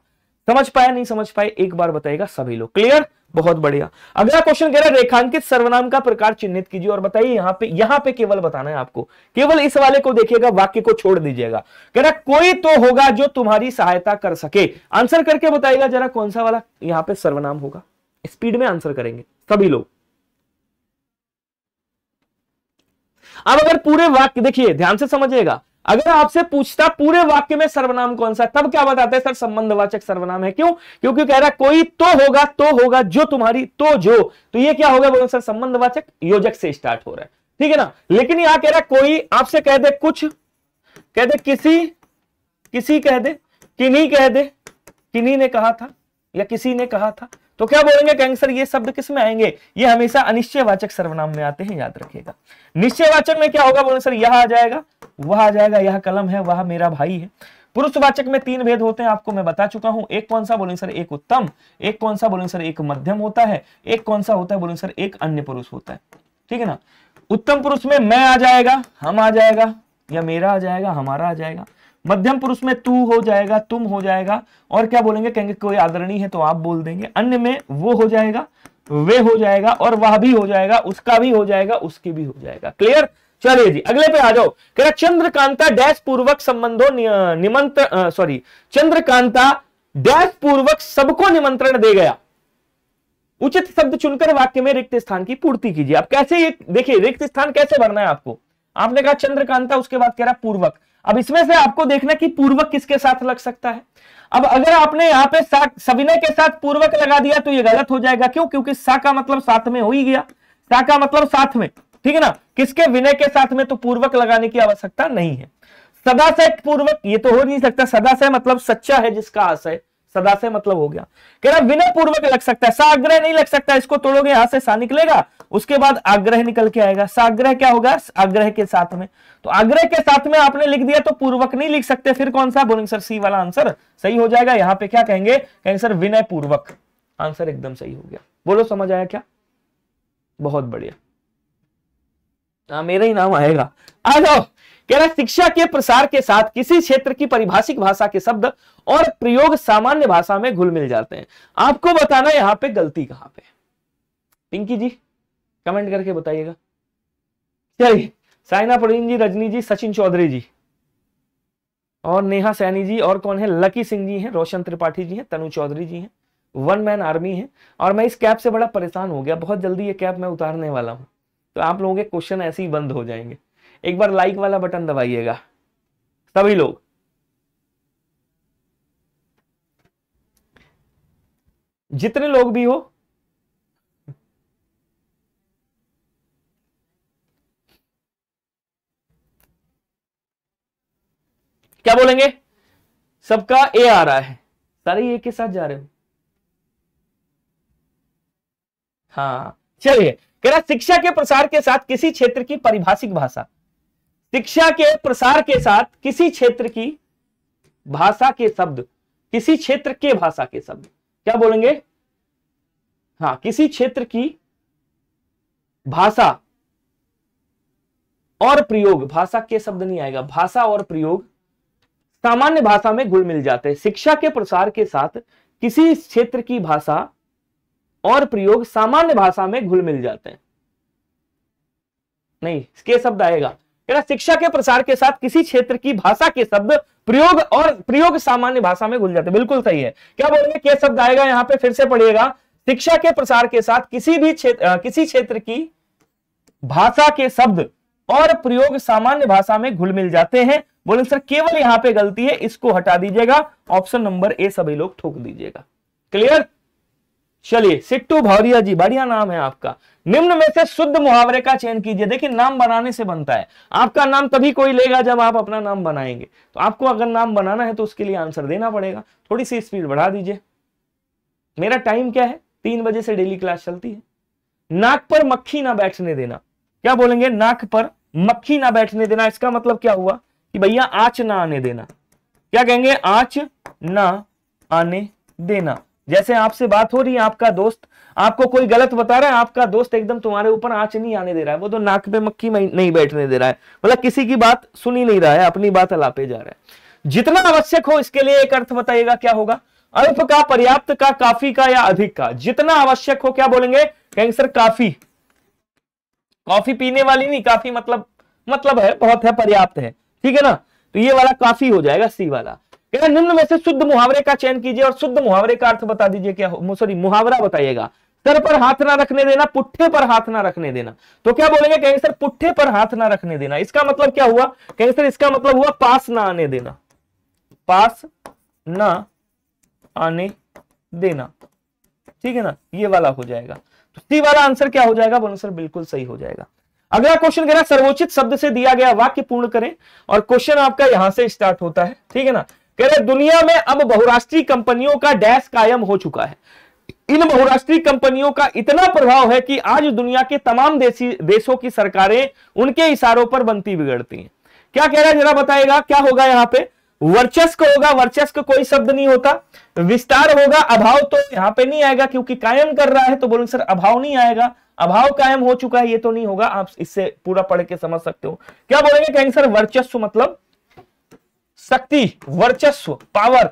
समझ पाए नहीं समझ पाए एक बार बताएगा सभी लोग क्लियर बहुत बढ़िया अगला क्वेश्चन कह रहा है रेखांकित सर्वनाम का प्रकार चिन्हित कीजिए और बताइए यहां पे यहां पे केवल बताना है आपको केवल इस वाले को देखिएगा वाक्य को छोड़ दीजिएगा कह रहा कोई तो होगा जो तुम्हारी सहायता कर सके आंसर करके बताइएगा जरा कौन सा वाला यहां पे सर्वनाम होगा स्पीड में आंसर करेंगे सभी लोग अब अगर पूरे वाक्य देखिए ध्यान से समझिएगा अगर आपसे पूछता पूरे वाक्य में सर्वनाम कौन सा तब क्या बताते हैं सर संबंधवाचक सर्वनाम है क्यों क्योंकि कह रहा है कोई तो होगा तो होगा जो तुम्हारी तो जो तो ये क्या होगा बोलो सर संबंधवाचक योजक से स्टार्ट हो रहा है ठीक है ना लेकिन यहां कह रहा है कोई आपसे कह दे कुछ कह दे किसी किसी कह दे किन्हीं कह दे किन्हीं ने कहा था या किसी ने कहा था तो क्या बोलेंगे कैंसर ये शब्द किस में आएंगे ये हमेशा अनिश्चयवाचक सर्वनाम में आते हैं याद रखिएगा निश्चयवाचक में क्या होगा बोलेंगे सर यह आ जाएगा वह आ जाएगा यह कलम है वह मेरा भाई है पुरुषवाचक में तीन भेद होते हैं आपको मैं बता चुका हूं एक कौन सा बोलेंगे सर एक उत्तम एक कौन सा बोलेंगे सर एक मध्यम होता है एक कौन सा होता है बोलेंगे सर एक अन्य पुरुष होता है ठीक है ना उत्तम पुरुष में मैं आ जाएगा हम आ जाएगा या मेरा आ जाएगा हमारा आ जाएगा मध्यम पुरुष में तू हो जाएगा तुम हो जाएगा और क्या बोलेंगे कहेंगे कोई आदरणीय है तो आप बोल देंगे अन्य में वो हो जाएगा वे हो जाएगा और वह भी हो जाएगा उसका भी हो जाएगा उसकी भी हो जाएगा क्लियर चलिए जी अगले पे आ जाओ कह रहा चंद्रकांता डैश पूर्वक संबंधो निमंत्र सॉरी चंद्रकांता डैश पूर्वक सबको निमंत्रण दे गया उचित शब्द चुनकर वाक्य में रिक्त स्थान की पूर्ति कीजिए आप कैसे ये देखिए रिक्त स्थान कैसे भरना है आपको आपने कहा चंद्रकांता उसके बाद कह रहा पूर्वक अब इसमें से आपको देखना कि पूर्वक किसके साथ लग सकता है अब अगर आपने यहां पे सा सविनय के साथ पूर्वक लगा दिया तो ये गलत हो जाएगा क्यों क्योंकि सा का मतलब साथ में हो ही गया सा का मतलब साथ में ठीक है ना किसके विनय के साथ में तो पूर्वक लगाने की आवश्यकता नहीं है सदा से पूर्वक ये तो हो नहीं सकता सदा से मतलब सच्चा है जिसका आशय सदा से मतलब हो गया कह रहा विनय पूर्वक लग सकता है सा अग्रह नहीं लग सकता इसको तोड़ोगे यहां से सा निकलेगा उसके बाद आग्रह निकल के आएगा साग्रह क्या होगा आग्रह के साथ में तो आग्रह के साथ में आपने लिख दिया तो पूर्वक नहीं लिख सकते फिर कौन सा बोलेंगे सर सी वाला आंसर सही हो जाएगा यहाँ पे क्या कहेंगे कहेंगे सर विनय पूर्वक आंसर एकदम सही हो गया बोलो समझ आया क्या बहुत बढ़िया आ, हाँ, मेरा ही नाम आएगा आ जाओ कह रहा शिक्षा के प्रसार के साथ किसी क्षेत्र की परिभाषिक भाषा के शब्द और प्रयोग सामान्य भाषा में घुल मिल जाते हैं आपको बताना यहाँ पे गलती कहां पे पिंकी जी कमेंट करके बताइएगा चलिए साइना प्रवीण जी रजनी जी सचिन चौधरी जी और नेहा सैनी जी और कौन है लकी सिंह जी हैं रोशन त्रिपाठी जी हैं तनु चौधरी जी हैं वन मैन आर्मी है और मैं इस कैब से बड़ा परेशान हो गया बहुत जल्दी ये कैब मैं उतारने वाला हूं तो आप लोगों के क्वेश्चन ऐसे ही बंद हो जाएंगे एक बार लाइक वाला बटन दबाइएगा सभी लोग जितने लोग भी हो क्या बोलेंगे सबका ए आ रहा है सारे ए के साथ जा रहे हो हाँ चलिए कह रहा शिक्षा के प्रसार के साथ किसी क्षेत्र की परिभाषिक भाषा शिक्षा के प्रसार के साथ किसी क्षेत्र की भाषा के शब्द किसी क्षेत्र के भाषा के शब्द क्या बोलेंगे हाँ किसी क्षेत्र की भाषा और प्रयोग भाषा के शब्द नहीं आएगा भाषा और प्रयोग सामान्य भाषा में घुल मिल जाते हैं शिक्षा के प्रसार के साथ किसी क्षेत्र की भाषा और प्रयोग सामान्य भाषा में घुल मिल जाते हैं नहीं इसके शब्द आएगा क्या शिक्षा के प्रसार के साथ किसी क्षेत्र की भाषा के शब्द प्रयोग और प्रयोग सामान्य भाषा में घुल जाते हैं बिल्कुल सही है क्या बोल रहे क्या शब्द आएगा यहां पर फिर से पढ़िएगा शिक्षा के प्रसार के साथ किसी भी क्षेत्र किसी क्षेत्र की भाषा के शब्द और प्रयोग सामान्य भाषा में घुल मिल जाते हैं बोले सर केवल यहां पे गलती है इसको हटा दीजिएगा ऑप्शन नंबर ए सभी लोग ठोक दीजिएगा क्लियर चलिए सिट्टू भौरिया जी बढ़िया नाम है आपका निम्न में से शुद्ध मुहावरे का चयन कीजिए देखिए नाम बनाने से बनता है आपका नाम तभी कोई लेगा जब आप अपना नाम बनाएंगे तो आपको अगर नाम बनाना है तो उसके लिए आंसर देना पड़ेगा थोड़ी सी स्पीड बढ़ा दीजिए मेरा टाइम क्या है तीन बजे से डेली क्लास चलती है नाक पर मक्खी ना बैठने देना क्या बोलेंगे नाक पर मक्खी ना बैठने देना इसका मतलब क्या हुआ कि भैया आँच ना आने देना क्या कहेंगे आंच ना आने देना जैसे आपसे बात हो रही है आपका दोस्त आपको कोई गलत बता रहा है आपका दोस्त एकदम तुम्हारे ऊपर आँच नहीं आने दे रहा है वो तो नाक पे मक्खी नहीं बैठने दे रहा है मतलब किसी की बात सुन ही नहीं रहा है अपनी बात अलापे जा रहा है जितना आवश्यक हो इसके लिए एक अर्थ बताइएगा क्या होगा अल्प का पर्याप्त का काफी का या अधिक का जितना आवश्यक हो क्या बोलेंगे कहेंगे सर काफी कॉफी पीने वाली नहीं काफी मतलब मतलब है बहुत है पर्याप्त है ठीक है ना तो ये वाला काफी हो जाएगा सी वाला कह निम्न में से शुद्ध मुहावरे का चयन कीजिए और शुद्ध मुहावरे का अर्थ बता दीजिए क्या सॉरी मुहावरा बताइएगा सर पर हाथ ना रखने देना पुट्ठे पर हाथ ना रखने देना तो क्या बोलेंगे कहें सर पुट्ठे पर हाथ ना रखने देना इसका मतलब क्या हुआ कहें सर इसका मतलब हुआ पास ना आने देना पास ना आने देना ठीक है ना ये वाला हो जाएगा तो सी वाला आंसर क्या हो जाएगा बोलो सर बिल्कुल सही हो जाएगा अगला क्वेश्चन कह रहा है सर्वोचित शब्द से दिया गया वाक्य पूर्ण करें और क्वेश्चन आपका यहां से स्टार्ट होता है ठीक है ना कह रहे दुनिया में अब बहुराष्ट्रीय कंपनियों का डैश कायम हो चुका है इन बहुराष्ट्रीय कंपनियों का इतना प्रभाव है कि आज दुनिया के तमाम देशों की सरकारें उनके इशारों पर बनती बिगड़ती हैं क्या कह रहा है जरा बताएगा क्या होगा यहां पे वर्चस्क होगा वर्चस्क कोई शब्द नहीं होता विस्तार होगा अभाव तो यहां पे नहीं आएगा क्योंकि कायम कर रहा है तो बोलेंगे सर अभाव नहीं आएगा अभाव कायम हो चुका है ये तो नहीं होगा आप इससे पूरा पढ़ के समझ सकते हो क्या बोलेंगे कहेंगे सर वर्चस्व मतलब शक्ति वर्चस्व पावर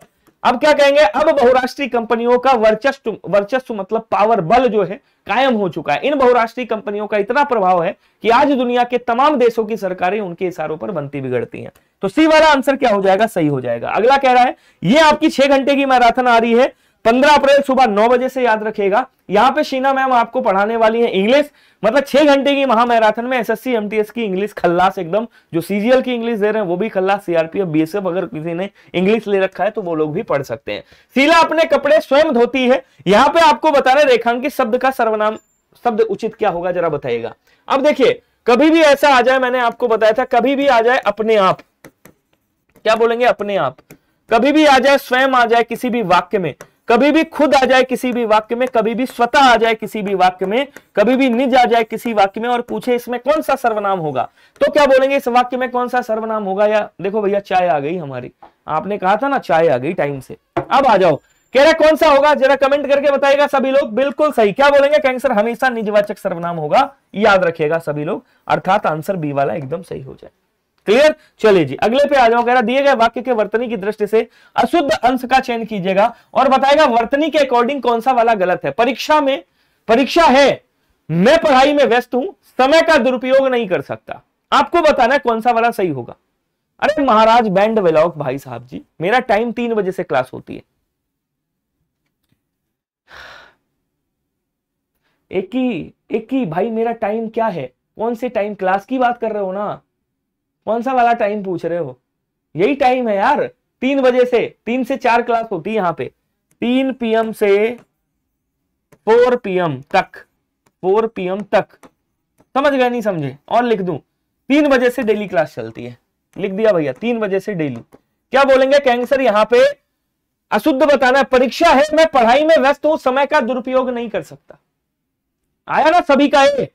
अब क्या कहेंगे अब बहुराष्ट्रीय कंपनियों का वर्चस्व वर्चस्व मतलब पावर बल जो है कायम हो चुका है इन बहुराष्ट्रीय कंपनियों का इतना प्रभाव है कि आज दुनिया के तमाम देशों की सरकारें उनके इशारों पर बनती बिगड़ती हैं तो सी वाला आंसर क्या हो जाएगा सही हो जाएगा अगला कह रहा है ये आपकी छह घंटे की मैराथन आ रही है 15 अप्रैल सुबह 9 बजे से याद रखिएगा यहाँ पे शीना मैम आपको पढ़ाने वाली है इंग्लिश मतलब छह घंटे की महामैराथन में एसएससी एमटीएस की इंग्लिश खल्लास एकदम जो सीजीएल की इंग्लिश दे रहे हैं वो भी खल्लास सीआरपीएफ बीएसएफ अगर किसी ने इंग्लिश ले रखा है तो वो लोग भी पढ़ सकते हैं शीला अपने कपड़े स्वयं धोती है यहाँ पे आपको बता रहे रेखांकित शब्द का सर्वनाम शब्द उचित क्या होगा जरा बताइएगा अब देखिए कभी भी ऐसा आ जाए मैंने आपको बताया था कभी भी आ जाए अपने आप क्या बोलेंगे अपने आप कभी भी आ जाए स्वयं आ जाए किसी भी वाक्य में कभी भी खुद आ जाए किसी भी वाक्य में कभी भी स्वतः आ जाए किसी भी वाक्य में कभी भी निज आ जाए किसी वाक्य में और पूछे इसमें कौन सा सर्वनाम होगा तो क्या बोलेंगे इस वाक्य में कौन सा सर्वनाम होगा या देखो भैया चाय आ गई हमारी आपने कहा था ना चाय आ गई टाइम से अब आ जाओ कह रहे कौन सा होगा जरा कमेंट करके बताएगा सभी लोग बिल्कुल सही क्या बोलेंगे कैंसर हमेशा निजवाचक सर्वनाम होगा याद रखेगा सभी लोग अर्थात आंसर बी वाला एकदम सही हो जाए क्लियर चलिए जी अगले पे आ जाओ कह रहा दिए गए वाक्य के वर्तनी की दृष्टि से अशुद्ध अंश का चयन कीजिएगा और बताएगा वर्तनी के अकॉर्डिंग कौन सा वाला गलत है परीक्षा में परीक्षा है मैं पढ़ाई में व्यस्त हूं समय का दुरुपयोग नहीं कर सकता आपको बताना कौन सा वाला सही होगा अरे महाराज बैंड वेलॉक भाई साहब जी मेरा टाइम तीन बजे से क्लास होती है एक ही एक ही भाई मेरा टाइम क्या है कौन से टाइम क्लास की बात कर रहे हो ना कौन सा वाला टाइम पूछ रहे हो यही टाइम है यार तीन बजे से तीन से चार क्लास होती है यहाँ पे तीन पीएम से फोर पीएम तक फोर पीएम तक समझ गए नहीं समझे और लिख दू तीन बजे से डेली क्लास चलती है लिख दिया भैया तीन बजे से डेली क्या बोलेंगे कैंसर सर यहाँ पे अशुद्ध बताना है परीक्षा है मैं पढ़ाई में व्यस्त हूं समय का दुरुपयोग नहीं कर सकता आया ना सभी का ए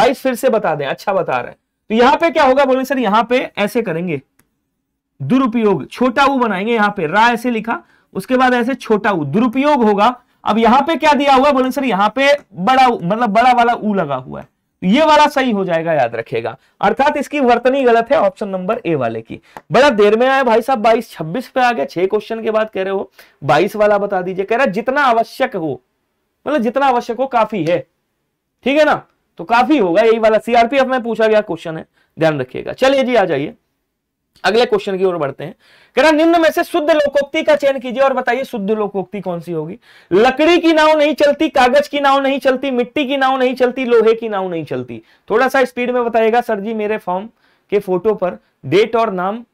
बाईस फिर से बता दें अच्छा बता रहे हैं तो यहां पे क्या होगा बोलेंगे सर यहां पे ऐसे करेंगे दुरुपयोग छोटा ऊ बनाएंगे यहां पे रा ऐसे लिखा उसके बाद ऐसे छोटा ऊ दुरुपयोग होगा अब यहां पे क्या दिया हुआ बोलेंगे सर यहां पे बड़ा मतलब बड़ा वाला ऊ लगा हुआ है तो ये वाला सही हो जाएगा याद रखेगा अर्थात इसकी वर्तनी गलत है ऑप्शन नंबर ए वाले की बड़ा देर में आया भाई साहब बाईस छब्बीस पे आ गया छह क्वेश्चन के बाद कह रहे हो बाईस वाला बता दीजिए कह रहा जितना आवश्यक हो मतलब जितना आवश्यक हो काफी है ठीक है ना तो काफी होगा यही वाला सीआरपीएफ में पूछा गया क्वेश्चन है ध्यान रखिएगा चलिए जी आ जाइए अगले क्वेश्चन की ओर बढ़ते हैं कह रहा निम्न में से शुद्ध लोकोक्ति का चयन कीजिए और बताइए शुद्ध लोकोक्ति कौन सी होगी लकड़ी की नाव नहीं चलती कागज की नाव नहीं चलती मिट्टी की नाव नहीं चलती लोहे की नाव नहीं चलती थोड़ा सा स्पीड में बताइएगा सर जी मेरे फॉर्म के फोटो पर डेट और नाम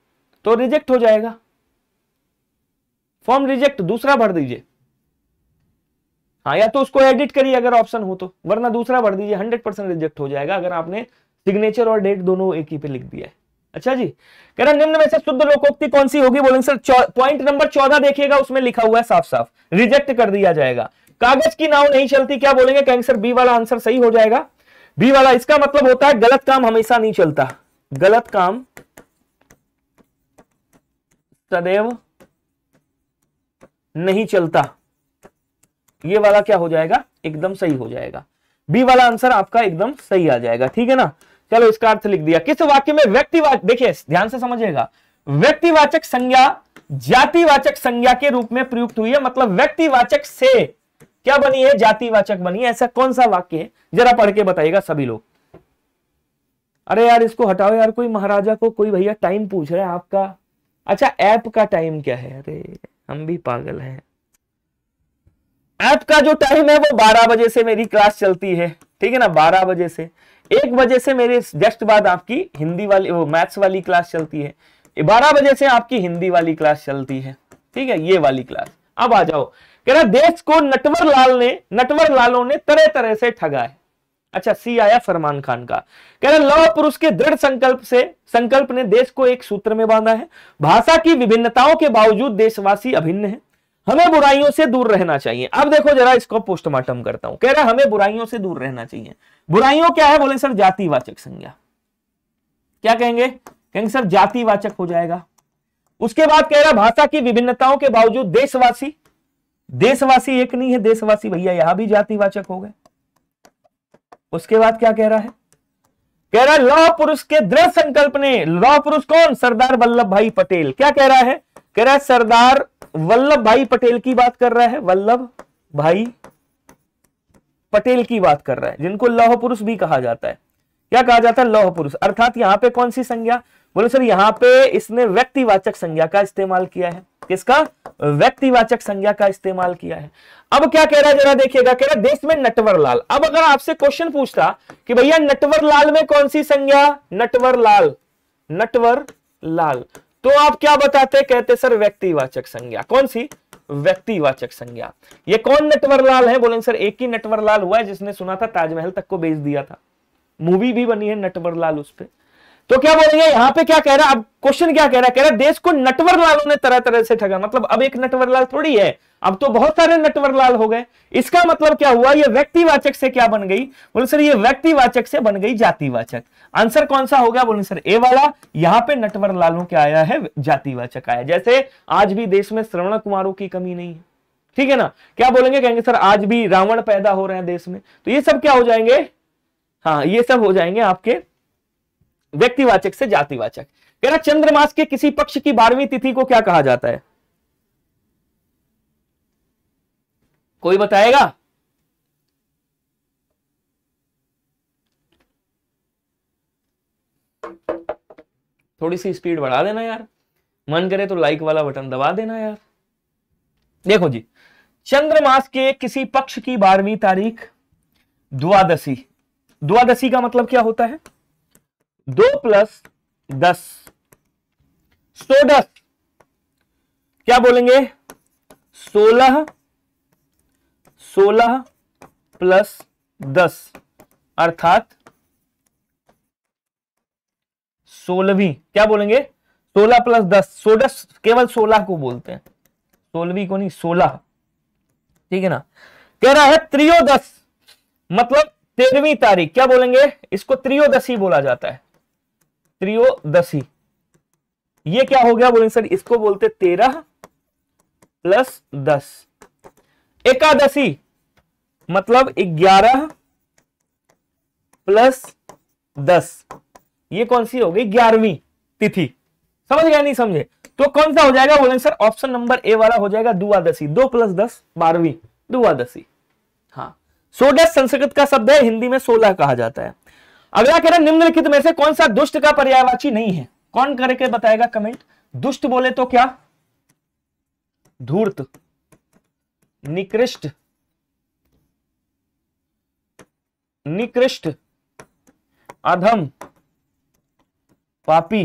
तो रिजेक्ट हो जाएगा फॉर्म रिजेक्ट दूसरा भर दीजिए हाँ या तो उसको एडिट करिए अगर ऑप्शन हो तो वरना दूसरा भर दीजिए हंड्रेड परसेंट रिजेक्ट हो जाएगा अगर आपने सिग्नेचर और डेट दोनों एक ही पे लिख दिया है अच्छा जी कह रहा निम्न में से शुद्ध लोकोक्ति कौन सी होगी बोलेंगे सर पॉइंट नंबर चौदह देखिएगा उसमें लिखा हुआ है साफ साफ रिजेक्ट कर दिया जाएगा कागज की नाव नहीं चलती क्या बोलेंगे कहेंगे सर बी वाला आंसर सही हो जाएगा बी वाला इसका मतलब होता है गलत काम हमेशा नहीं चलता गलत काम सदैव नहीं चलता ये वाला क्या हो जाएगा एकदम सही हो जाएगा बी वाला आंसर आपका एकदम सही आ जाएगा ठीक है ना चलो इसका अर्थ लिख दिया किस वाक्य में व्यक्तिवाचक देखिए ध्यान से समझिएगा व्यक्तिवाचक संज्ञा जातिवाचक संज्ञा के रूप में प्रयुक्त हुई है मतलब व्यक्तिवाचक से क्या बनी है जातिवाचक बनी है ऐसा कौन सा वाक्य है जरा पढ़ के बताइएगा सभी लोग अरे यार इसको हटाओ यार कोई महाराजा को कोई भैया टाइम पूछ रहे हैं आपका अच्छा ऐप का टाइम क्या है अरे हम भी पागल हैं का जो टाइम है वो बारह बजे से मेरी क्लास चलती है ठीक है ना बारह बजे से एक बजे से मेरे जस्ट बाद आपकी हिंदी वाली वो मैथ्स वाली क्लास चलती है बारह बजे से आपकी हिंदी वाली क्लास चलती है ठीक है ये वाली क्लास अब आ जाओ कह रहा देश को नटवर लाल ने नटवर लालों ने तरह तरह से ठगा है अच्छा सी आया फरमान खान का कह रहा लव पुरुष के दृढ़ संकल्प से संकल्प ने देश को एक सूत्र में बांधा है भाषा की विभिन्नताओं के बावजूद देशवासी अभिन्न है हमें बुराइयों से दूर रहना चाहिए अब देखो जरा इसको पोस्टमार्टम करता हूं कह रहा हमें बुराइयों से दूर रहना चाहिए बुराइयों क्या है बोले सर जातिवाचक संज्ञा क्या कहेंगे कहेंगे सर जातिवाचक हो जाएगा उसके बाद कह रहा भाषा की विभिन्नताओं के बावजूद देशवासी देशवासी एक नहीं है देशवासी भैया यहां भी जातिवाचक हो गए उसके बाद क्या कह रहा है कह रहा है लौह पुरुष के दृढ़ संकल्प ने लौह पुरुष कौन सरदार वल्लभ भाई पटेल क्या कह रहा है कह रहा है सरदार वल्लभ भाई पटेल की बात कर रहा है वल्लभ भाई पटेल की बात कर रहा है जिनको लौह पुरुष भी कहा जाता है क्या कहा जाता है लौह पुरुष अर्थात यहां पे कौन सी संज्ञा बोले सर यहाँ पे इसने व्यक्तिवाचक संज्ञा का इस्तेमाल किया है किसका व्यक्तिवाचक संज्ञा का इस्तेमाल किया है अब क्या कह रहा है जरा देखिएगा कह रहा है देश में नटवर लाल अब अगर आपसे क्वेश्चन पूछता कि भैया नटवर लाल में कौन सी संज्ञा नटवर लाल नटवर लाल तो आप क्या बताते कहते सर व्यक्तिवाचक संज्ञा कौन सी व्यक्तिवाचक संज्ञा ये कौन नटवरलाल है बोलेंगे सर एक ही नटवरलाल हुआ है जिसने सुना था ताजमहल तक को बेच दिया था मूवी भी बनी है नटवरलाल उस पर तो क्या बोलेंगे यहां पे क्या कह रहा है अब क्वेश्चन क्या कह रहा है कह रहा है देश को लालों ने तरह तरह से ठगा मतलब अब एक नटवरलाल थोड़ी है अब तो बहुत सारे नटवरलाल हो गए इसका मतलब क्या हुआ ये व्यक्तिवाचक से क्या बन गई बोले सर ये व्यक्तिवाचक से बन गई जातिवाचक आंसर कौन सा हो गया बोले सर ए वाला यहां पे नटवरलालों के आया है जातिवाचक आया जैसे आज भी देश में श्रवण कुमारों की कमी नहीं है ठीक है ना क्या बोलेंगे कहेंगे सर आज भी रावण पैदा हो रहे हैं देश में तो ये सब क्या हो जाएंगे हाँ ये सब हो जाएंगे आपके व्यक्तिवाचक से जातिवाचक कह रहा चंद्रमास के किसी पक्ष की बारहवीं तिथि को क्या कहा जाता है कोई बताएगा थोड़ी सी स्पीड बढ़ा देना यार मन करे तो लाइक वाला बटन दबा देना यार देखो जी चंद्रमास के किसी पक्ष की बारहवीं तारीख द्वादशी द्वादशी का मतलब क्या होता है दो प्लस दस सो दस क्या बोलेंगे सोलह सोलह प्लस दस अर्थात सोलहवीं क्या बोलेंगे सोलह प्लस दस सोलह केवल सोलह को बोलते हैं सोलहवीं को नहीं सोलह ठीक है ना कह रहा है त्रियोदश मतलब तेरहवीं तारीख क्या बोलेंगे इसको त्रियोदशी बोला जाता है त्रियोदशी ये क्या हो गया बोलेंगे सर इसको बोलते तेरह प्लस दस एकादशी मतलब ग्यारह प्लस दस ये कौन सी होगी ग्यारहवीं तिथि समझ गया नहीं समझे तो कौन सा हो जाएगा बोलेंगे सर ऑप्शन नंबर ए वाला हो जाएगा दुआदशी दो प्लस दस बारहवीं दुआदशी हाँ सोडस संस्कृत का शब्द है हिंदी में सोलह कहा जाता है अगला कह रहा निम्नलिखित में से कौन सा दुष्ट का पर्यायवाची नहीं है कौन करके बताएगा कमेंट दुष्ट बोले तो क्या धूर्त निकृष्ट निकृष्ट अधम पापी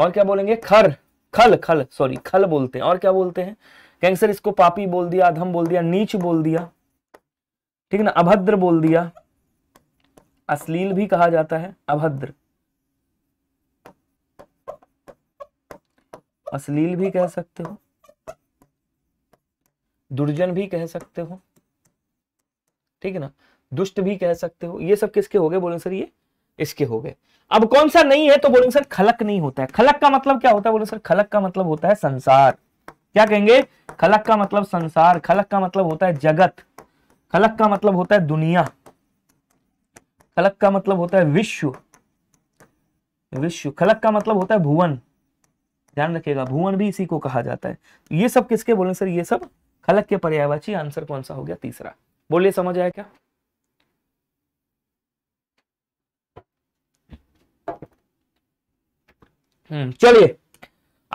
और क्या बोलेंगे खर खल खल सॉरी खल बोलते हैं और क्या बोलते हैं कैंसर इसको पापी बोल दिया अधम बोल दिया नीच बोल दिया ठीक ना अभद्र बोल दिया अश्लील भी कहा जाता है अभद्र अश्लील भी कह सकते हो दुर्जन भी कह सकते हो ठीक है ना दुष्ट भी कह सकते हो ये सब किसके हो गए बोलेंगे सर ये इसके हो गए अब कौन सा नहीं है तो बोलेंगे सर खलक नहीं होता है खलक का मतलब क्या होता है बोलेंगे सर खलक का मतलब होता है संसार क्या कहेंगे खलक का मतलब संसार खलक का मतलब होता है जगत खलक का मतलब होता है दुनिया खलक का मतलब होता है विश्व विश्व खलक का मतलब होता है भुवन ध्यान रखिएगा भुवन भी इसी को कहा जाता है ये सब किसके बोलेंगे सर ये सब खलक के पर्यायवाची आंसर कौन सा हो गया तीसरा बोलिए समझ आया क्या हम्म चलिए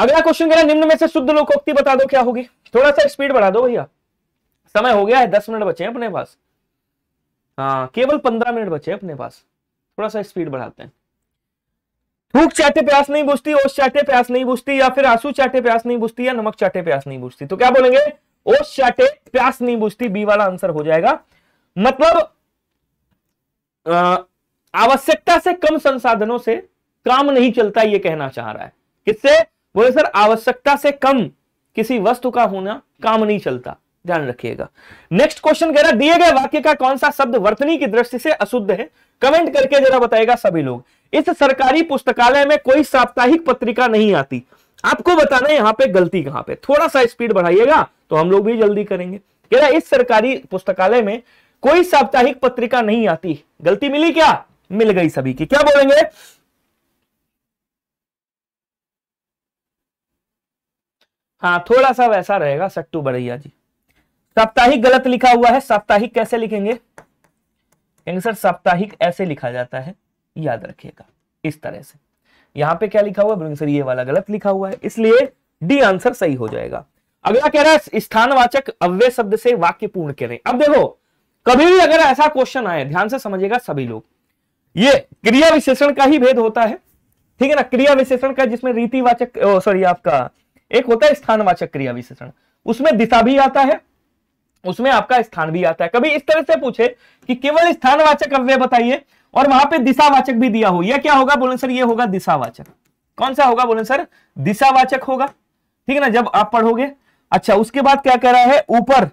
अगला क्वेश्चन कह रहा निम्न में से शुद्ध लोकोक्ति बता दो क्या होगी थोड़ा सा स्पीड बढ़ा दो भैया समय हो गया है दस मिनट बचे हैं अपने पास हाँ केवल पंद्रह मिनट बचे हैं अपने पास थोड़ा सा स्पीड बढ़ाते हैं भूख चाटे प्यास नहीं बुझती ओस चाटे प्यास नहीं बुझती या फिर आंसू चाटे प्यास नहीं बुझती या नमक चाटे प्यास नहीं बुझती तो क्या बोलेंगे ओ शटे प्यास नहीं बुझती बी वाला आंसर हो जाएगा मतलब आवश्यकता से कम संसाधनों से काम नहीं चलता यह कहना चाह रहा है किससे बोले सर आवश्यकता से कम किसी वस्तु का होना काम नहीं चलता ध्यान रखिएगा नेक्स्ट क्वेश्चन कह रहा दिए गए वाक्य का कौन सा शब्द वर्तनी की दृष्टि से अशुद्ध है कमेंट करके जरा बताएगा सभी लोग इस सरकारी पुस्तकालय में कोई साप्ताहिक पत्रिका नहीं आती आपको बताना है यहाँ पे गलती कहां पे थोड़ा सा स्पीड बढ़ाइएगा तो हम लोग भी जल्दी करेंगे कह रहा इस सरकारी पुस्तकालय में कोई साप्ताहिक पत्रिका नहीं आती गलती मिली क्या मिल गई सभी की क्या बोलेंगे हाँ थोड़ा सा वैसा रहेगा सट्टू बड़ैया जी साप्ताहिक गलत लिखा हुआ है साप्ताहिक कैसे लिखेंगे सर साप्ताहिक ऐसे लिखा जाता है याद रखिएगा इस तरह से यहां पे क्या लिखा हुआ है सर ये वाला गलत लिखा हुआ है इसलिए डी आंसर सही हो जाएगा अगला कह रहा है स्थानवाचक अव्यय शब्द से वाक्य पूर्ण करें अब देखो कभी भी अगर ऐसा क्वेश्चन आए ध्यान से समझेगा सभी लोग ये क्रिया विशेषण का ही भेद होता है ठीक है ना क्रिया विशेषण का जिसमें रीतिवाचक सॉरी आपका एक होता है स्थानवाचक क्रिया विशेषण उसमें दिशा भी आता है उसमें आपका स्थान भी आता है कभी इस तरह से पूछे कि केवल स्थानवाचक अव्यय बताइए और वहां पे दिशावाचक भी दिया हो यह क्या होगा बोले सर यह होगा दिशावाचक कौन सा होगा बोले सर दिशावाचक होगा ठीक है ना जब आप पढ़ोगे अच्छा उसके बाद क्या कह रहा है ऊपर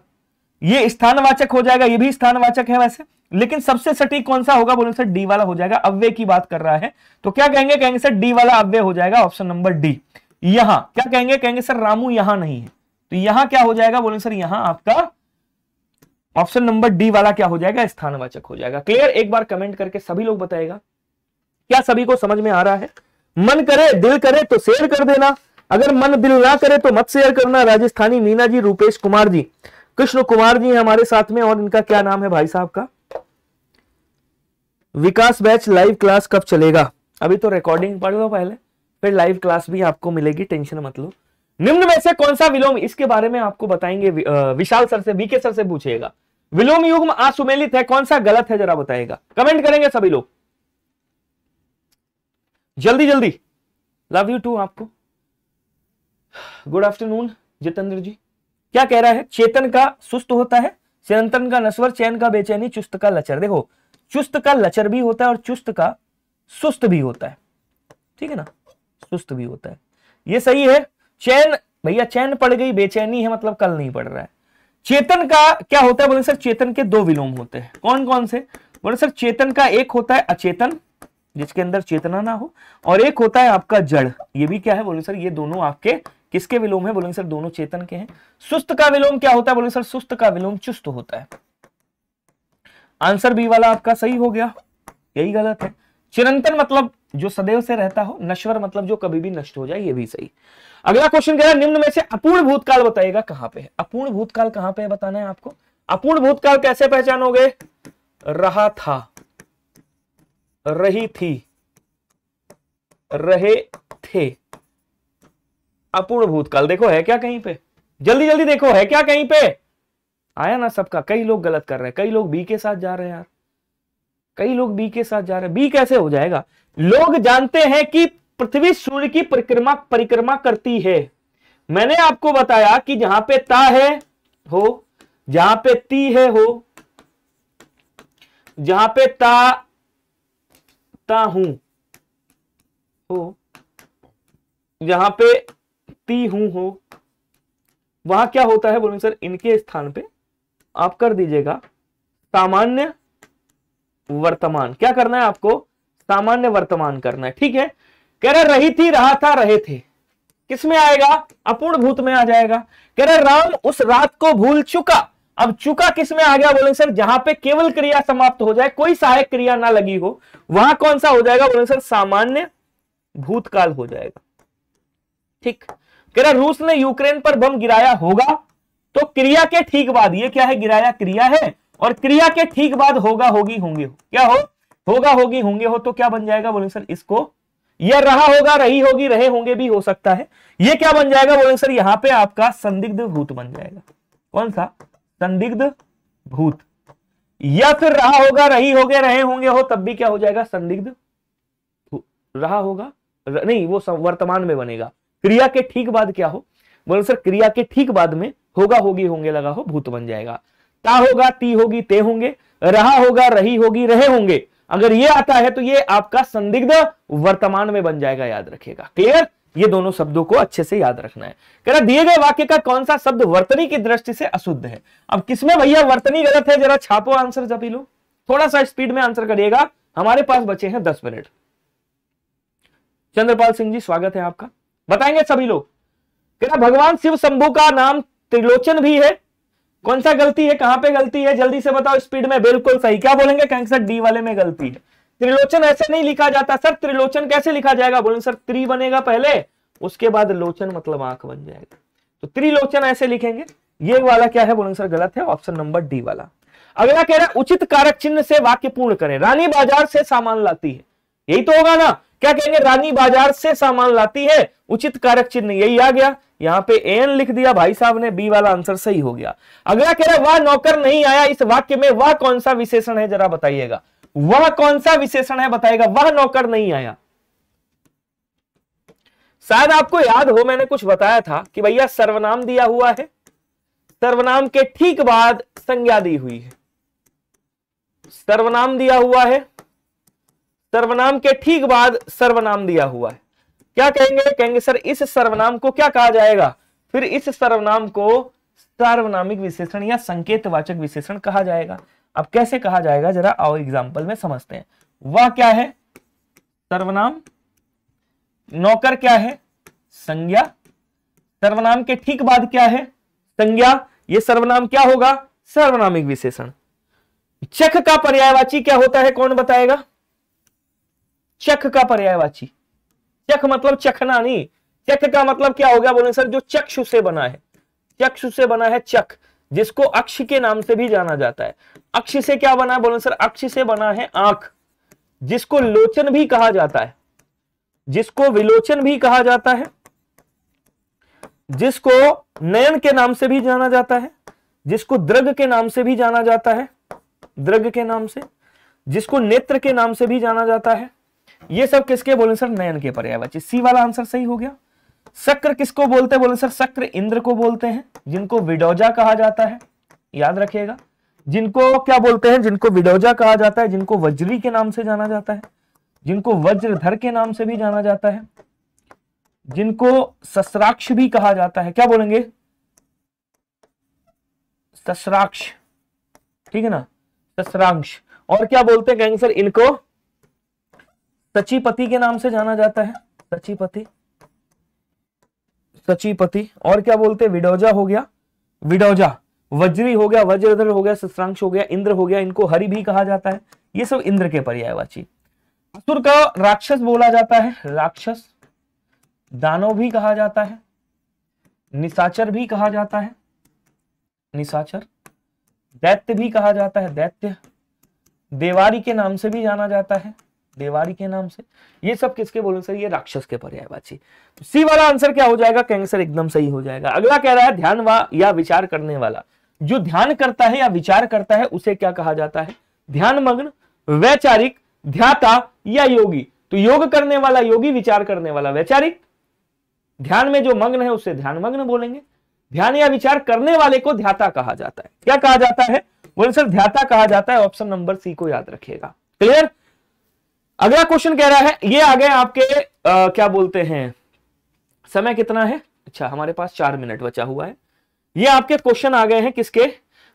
ये स्थानवाचक हो जाएगा ये भी स्थानवाचक है वैसे लेकिन सबसे सटीक कौन सा होगा बोले सर डी वाला हो जाएगा अव्य की बात कर रहा है तो क्या कहेंगे कहेंगे सर डी वाला अव्य हो जाएगा ऑप्शन नंबर डी यहां क्या कहेंगे कहेंगे सर रामू यहां नहीं है तो यहां क्या हो जाएगा बोले सर यहां आपका ऑप्शन नंबर डी वाला क्या हो जाएगा स्थानवाचक हो जाएगा क्लियर एक बार कमेंट करके सभी लोग बताएगा क्या सभी को समझ में आ रहा है मन करे दिल करे तो शेयर कर देना अगर मन दिल ना करे तो मत शेयर करना राजस्थानी मीना जी रूपेश कुमार जी कृष्ण कुमार जी हमारे साथ में और इनका क्या नाम है भाई साहब का विकास बैच लाइव क्लास कब चलेगा अभी तो रिकॉर्डिंग पढ़ लो पहले फिर लाइव क्लास भी आपको मिलेगी टेंशन मत लो निम्न में से कौन सा विलोम इसके बारे में आपको बताएंगे विशाल सर से वीके सर से पूछिएगा विलोम युग्म असुमेलित है कौन सा गलत है जरा बताएगा कमेंट करेंगे सभी लोग जल्दी जल्दी लव यू टू आपको गुड आफ्टरनून जितेंद्र जी क्या कह रहा है चेतन का सुस्त होता है चिरंतन का नश्वर चैन का बेचैनी चुस्त का लचर देखो चुस्त का लचर भी होता है और चुस्त का सुस्त भी होता है ठीक है ना सुस्त भी होता है ये सही है चैन भैया चैन पड़ गई बेचैनी है मतलब कल नहीं पड़ रहा है चेतन का क्या होता है बोले सर चेतन के दो विलोम होते हैं कौन कौन से बोले सर चेतन का एक होता है अचेतन जिसके अंदर चेतना ना हो और एक होता है आपका जड़ ये भी क्या है बोले सर ये दोनों आपके किसके विलोम है बोले सर दोनों चेतन के हैं सुस्त का विलोम क्या होता है बोले सर सुस्त का विलोम चुस्त होता है आंसर बी वाला आपका सही हो गया यही गलत है चिरंतन मतलब जो सदैव से रहता हो नश्वर मतलब जो कभी भी नष्ट हो जाए ये भी सही अगला क्वेश्चन कह रहा है निम्न में से अपूर्ण भूतकाल बताइएगा कहां पे है अपूर्ण भूतकाल कहां पे है बताना है आपको अपूर्ण भूतकाल कैसे पहचानोगे रहा था रही थी रहे थे अपूर्ण भूतकाल देखो है क्या कहीं पे जल्दी जल्दी देखो है क्या कहीं पे आया ना सबका कई लोग गलत कर रहे हैं कई लोग बी के साथ जा रहे हैं यार कई लोग बी के साथ जा रहे हैं बी कैसे हो जाएगा लोग जानते हैं कि पृथ्वी सूर्य की परिक्रमा परिक्रमा करती है मैंने आपको बताया कि जहां पे ता है हो जहां पे ती है हो जहां पे ता ता हूं हो जहां पे ती हूं हो वहां क्या होता है बोलो सर इनके स्थान पे आप कर दीजिएगा सामान्य वर्तमान क्या करना है आपको सामान्य वर्तमान करना है ठीक है कह रहा रही थी रहा था रहे थे किसमें आएगा अपूर्ण भूत में आ जाएगा कह रहे राम उस रात को भूल चुका अब चुका में आ गया बोले सर जहां पे केवल क्रिया समाप्त हो जाए कोई सहायक क्रिया ना लगी हो वहां कौन सा हो जाएगा बोले सर सामान्य भूतकाल हो जाएगा ठीक कह रहा रूस ने यूक्रेन पर बम गिराया होगा तो क्रिया के ठीक बाद ये क्या है गिराया क्रिया है और क्रिया के ठीक बाद होगा होगी होंगे हो क्या हो होगा होगी होंगे हो तो क्या बन जाएगा बोले सर इसको यह रहा होगा रही होगी रहे होंगे भी हो सकता है यह क्या बन जाएगा बोले सर यहां पे आपका संदिग्ध भूत बन जाएगा कौन सा संदिग्ध भूत या फिर रहा होगा रही होगे रहे होंगे हो तब भी क्या हो जाएगा संदिग्ध रहा होगा र, नहीं वो वर्तमान में बनेगा क्रिया के ठीक बाद क्या हो बोले सर क्रिया के ठीक बाद में होगा होगी होंगे लगा हो भूत बन जाएगा ता होगा ती होगी ते होंगे रहा होगा रही होगी रहे होंगे अगर ये आता है तो ये आपका संदिग्ध वर्तमान में बन जाएगा याद रखेगा क्लियर ये दोनों शब्दों को अच्छे से याद रखना है कह रहा दिए गए वाक्य का कौन सा शब्द वर्तनी की दृष्टि से अशुद्ध है अब किसमें भैया वर्तनी गलत है जरा छापो आंसर जपी लो थोड़ा सा स्पीड में आंसर करिएगा हमारे पास बचे हैं दस मिनट चंद्रपाल सिंह जी स्वागत है आपका बताएंगे सभी लोग कह रहा भगवान शिव शंभु का नाम त्रिलोचन भी है कौन सा गलती है कहां पे गलती है जल्दी से बताओ स्पीड में बिल्कुल सही क्या बोलेंगे कहेंगे सर डी वाले में गलती है त्रिलोचन ऐसे नहीं लिखा जाता सर त्रिलोचन कैसे लिखा जाएगा बोलेंगे सर त्रि बनेगा पहले उसके बाद लोचन मतलब आंख बन जाएगा तो त्रिलोचन ऐसे लिखेंगे ये वाला क्या है बोलेंगे सर गलत है ऑप्शन नंबर डी वाला अगला कह रहा है उचित कारक चिन्ह से वाक्य पूर्ण करें रानी बाजार से सामान लाती है यही तो होगा ना क्या कहेंगे रानी बाजार से सामान लाती है उचित कारक चिन्ह यही आ गया यहां पे एन लिख दिया भाई साहब ने बी वाला आंसर सही हो गया अगला कह रहा है वह नौकर नहीं आया इस वाक्य में वह कौन सा विशेषण है जरा बताइएगा वह कौन सा विशेषण है बताएगा वह नौकर नहीं आया शायद आपको याद हो मैंने कुछ बताया था कि भैया सर्वनाम दिया हुआ है सर्वनाम के ठीक बाद संज्ञा दी हुई है सर्वनाम दिया हुआ है सर्वनाम के ठीक बाद सर्वनाम दिया हुआ है क्या कहेंगे कहेंगे सर इस सर्वनाम को क्या कहा जाएगा फिर इस सर्वनाम को सार्वनामिक विशेषण या संकेतवाचक विशेषण कहा जाएगा अब कैसे कहा जाएगा जरा आओ एग्जाम्पल में समझते हैं वह क्या है सर्वनाम नौकर क्या है संज्ञा सर्वनाम के ठीक बाद क्या है संज्ञा ये सर्वनाम क्या होगा सर्वनामिक विशेषण चख का पर्यायवाची क्या होता है कौन बताएगा चख का पर्यायवाची चख मतलब चखना नहीं चख का मतलब क्या हो गया बोले सर जो चक्षु से बना है चक्षु से बना है चख जिसको अक्ष के नाम से भी जाना जाता है अक्ष से क्या बना है बोले सर अक्ष से बना है आंख जिसको लोचन भी कहा जाता है जिसको विलोचन भी कहा जाता है जिसको नयन के नाम से भी जाना जाता है जिसको द्रग के नाम से भी जाना जाता है द्रग के नाम से जिसको नेत्र के नाम से भी जाना जाता है ये सब किसके बोले सर नयन के पर्यायवाची सी वाला आंसर सही हो गया शक्र किसको बोलते बोले सर शक्र इंद्र को बोलते हैं जिनको विडोजा कहा जाता है याद रखिएगा जिनको क्या बोलते हैं जिनको विडोजा कहा जाता है जिनको वज्री के नाम से जाना जाता है जिनको वज्रधर के नाम से भी जाना जाता है जिनको सस्राक्ष भी कहा जाता है क्या बोलेंगे सस्राक्ष ठीक है ना सस्राक्ष और क्या बोलते हैं कहेंगे सर इनको सचिपति के नाम से जाना जाता है सचिपति सचिपति और क्या बोलते हैं विडोजा हो गया विडोजा वज्री हो गया वज्रधर हो गया सत्रांश हो गया इंद्र हो गया इनको हरि भी कहा जाता है ये सब इंद्र के पर्यायवाची असुर का राक्षस बोला जाता है राक्षस दानव भी कहा जाता है निशाचर भी कहा जाता है निशाचर दैत्य भी कहा जाता है दैत्य देवारी के नाम से भी जाना जाता है देवारी के नाम से ये सब किसके बोले सर ये राक्षस के पर्यायवाची तो सी वाला आंसर क्या हो जाएगा कहेंगे सर एकदम सही हो जाएगा अगला कह रहा है ध्यान वा या विचार करने वाला जो ध्यान करता है या विचार करता है उसे क्या कहा जाता है ध्यान मग्न वैचारिक ध्याता या योगी तो योग करने वाला योगी विचार करने वाला वैचारिक ध्यान में जो मग्न है उसे ध्यान मग्न बोलेंगे ध्यान या विचार करने वाले को ध्याता कहा जाता है क्या कहा जाता है बोले सर ध्याता कहा जाता है ऑप्शन नंबर सी को याद रखिएगा क्लियर अगला क्वेश्चन कह रहा है ये आ गए आपके आ, क्या बोलते हैं समय कितना है अच्छा हमारे पास चार मिनट बचा हुआ है ये आपके क्वेश्चन आ गए हैं किसके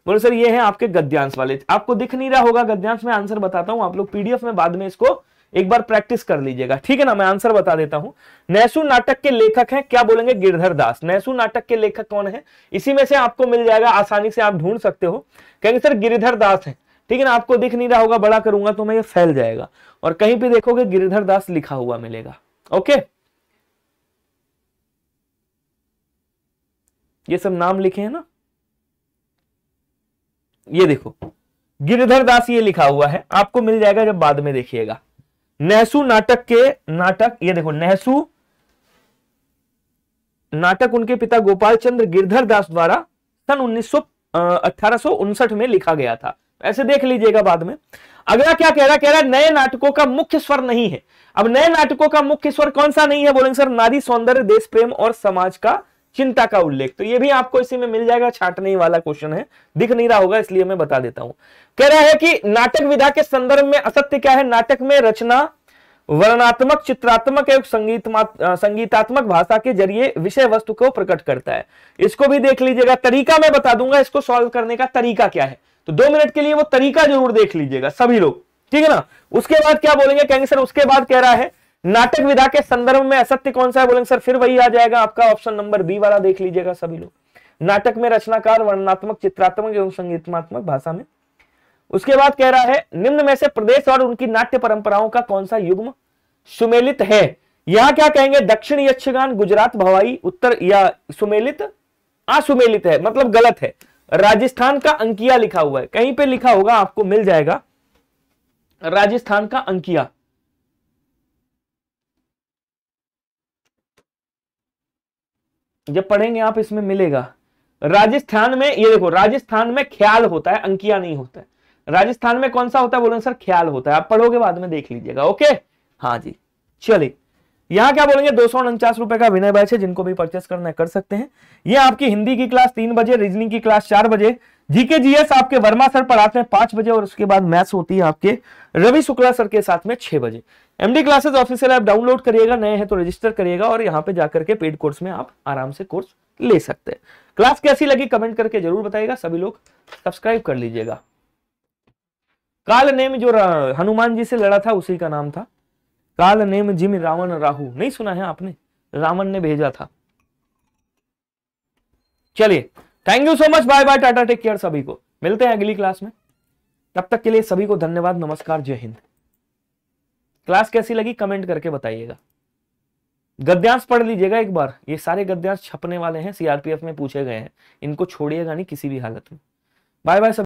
बोलो सर ये है आपके गद्यांश वाले आपको दिख नहीं रहा होगा गद्यांश में आंसर बताता हूं आप लोग पीडीएफ में बाद में इसको एक बार प्रैक्टिस कर लीजिएगा ठीक है ना मैं आंसर बता देता हूं नैसु नाटक के लेखक हैं क्या बोलेंगे गिरधर दास नैसु नाटक के लेखक कौन है इसी में से आपको मिल जाएगा आसानी से आप ढूंढ सकते हो कहेंगे सर गिरधर दास है ठीक है ना आपको दिख नहीं रहा होगा बड़ा करूंगा तो मैं ये फैल जाएगा और कहीं पे देखोगे गिरिधर दास लिखा हुआ मिलेगा ओके ये सब नाम लिखे हैं ना ये देखो गिरधर दास ये लिखा हुआ है आपको मिल जाएगा जब बाद में देखिएगा नेहसू नाटक के नाटक ये देखो नेहसू नाटक उनके पिता गोपाल चंद्र गिरधर दास द्वारा सन उन्नीस सौ में लिखा गया था ऐसे देख लीजिएगा बाद में अगला क्या कह रहा कह रहा है नए नाटकों का मुख्य स्वर नहीं है अब नए नाटकों का मुख्य स्वर कौन सा नहीं है बोलेंगे सर नारी सौंदर्य देश प्रेम और समाज का चिंता का उल्लेख तो ये भी आपको इसी में मिल जाएगा छाटने वाला क्वेश्चन है दिख नहीं रहा होगा इसलिए मैं बता देता हूं कह रहा है कि नाटक विधा के संदर्भ में असत्य क्या है नाटक में रचना वर्णात्मक चित्रात्मक एवं संगीत संगीतात्मक भाषा के जरिए विषय वस्तु को प्रकट करता है इसको भी देख लीजिएगा तरीका मैं बता दूंगा इसको सॉल्व करने का तरीका क्या है तो दो मिनट के लिए वो तरीका जरूर देख लीजिएगा सभी लोग ठीक है ना उसके बाद क्या बोलेंगे कहेंगे सर उसके बाद कह रहा है नाटक विधा के संदर्भ में असत्य कौन सा है बोलेंगे सर फिर वही आ जाएगा आपका ऑप्शन नंबर बी वाला देख लीजिएगा सभी लोग नाटक में रचनाकार वर्णनात्मक चित्रात्मक एवं संगीतमात्मक भाषा में उसके बाद कह रहा है निम्न में से प्रदेश और उनकी नाट्य परंपराओं का कौन सा युग्म सुमेलित है यहां क्या कहेंगे दक्षिण यक्षगान गुजरात भवाई उत्तर या सुमेलित असुमेलित है मतलब गलत है राजस्थान का अंकिया लिखा हुआ है कहीं पे लिखा होगा आपको मिल जाएगा राजस्थान का अंकिया जब पढ़ेंगे आप इसमें मिलेगा राजस्थान में ये देखो राजस्थान में ख्याल होता है अंकिया नहीं होता है राजस्थान में कौन सा होता है बोलो सर ख्याल होता है आप पढ़ोगे बाद में देख लीजिएगा ओके हाँ जी चलिए यहाँ क्या बोलेंगे दो सौ उनचास रुपए का विनय बैच है जिनको भी परचेस करना है कर सकते हैं ये आपकी हिंदी की क्लास तीन बजे रीजनिंग की क्लास चार बजे जीके जीएस आपके वर्मा सर पढ़ाते हैं पांच बजे और उसके बाद मैथ्स होती है आपके रवि शुक्ला सर के साथ में छह बजे MD classes official app download करिएगा नए हैं तो रजिस्टर करिएगा और यहाँ पे जाकर के पेड कोर्स में आप आराम से कोर्स ले सकते हैं क्लास कैसी लगी कमेंट करके जरूर बताएगा सभी लोग सब्सक्राइब कर लीजिएगा काल नेम जो हनुमान जी से लड़ा था उसी का नाम था काल नेम जिम रावण राहु नहीं सुना है आपने रावण ने भेजा था चलिए thank you so much bye bye tata take care सभी को मिलते हैं अगली क्लास में तब तक के लिए सभी को धन्यवाद नमस्कार जय हिंद क्लास कैसी लगी कमेंट करके बताइएगा गद्यांश पढ़ लीजिएगा एक बार ये सारे गद्यांश छपने वाले हैं सीआरपीएफ में पूछे गए हैं इनको छोड़िएगा नहीं किसी भी हालत में बाय बाय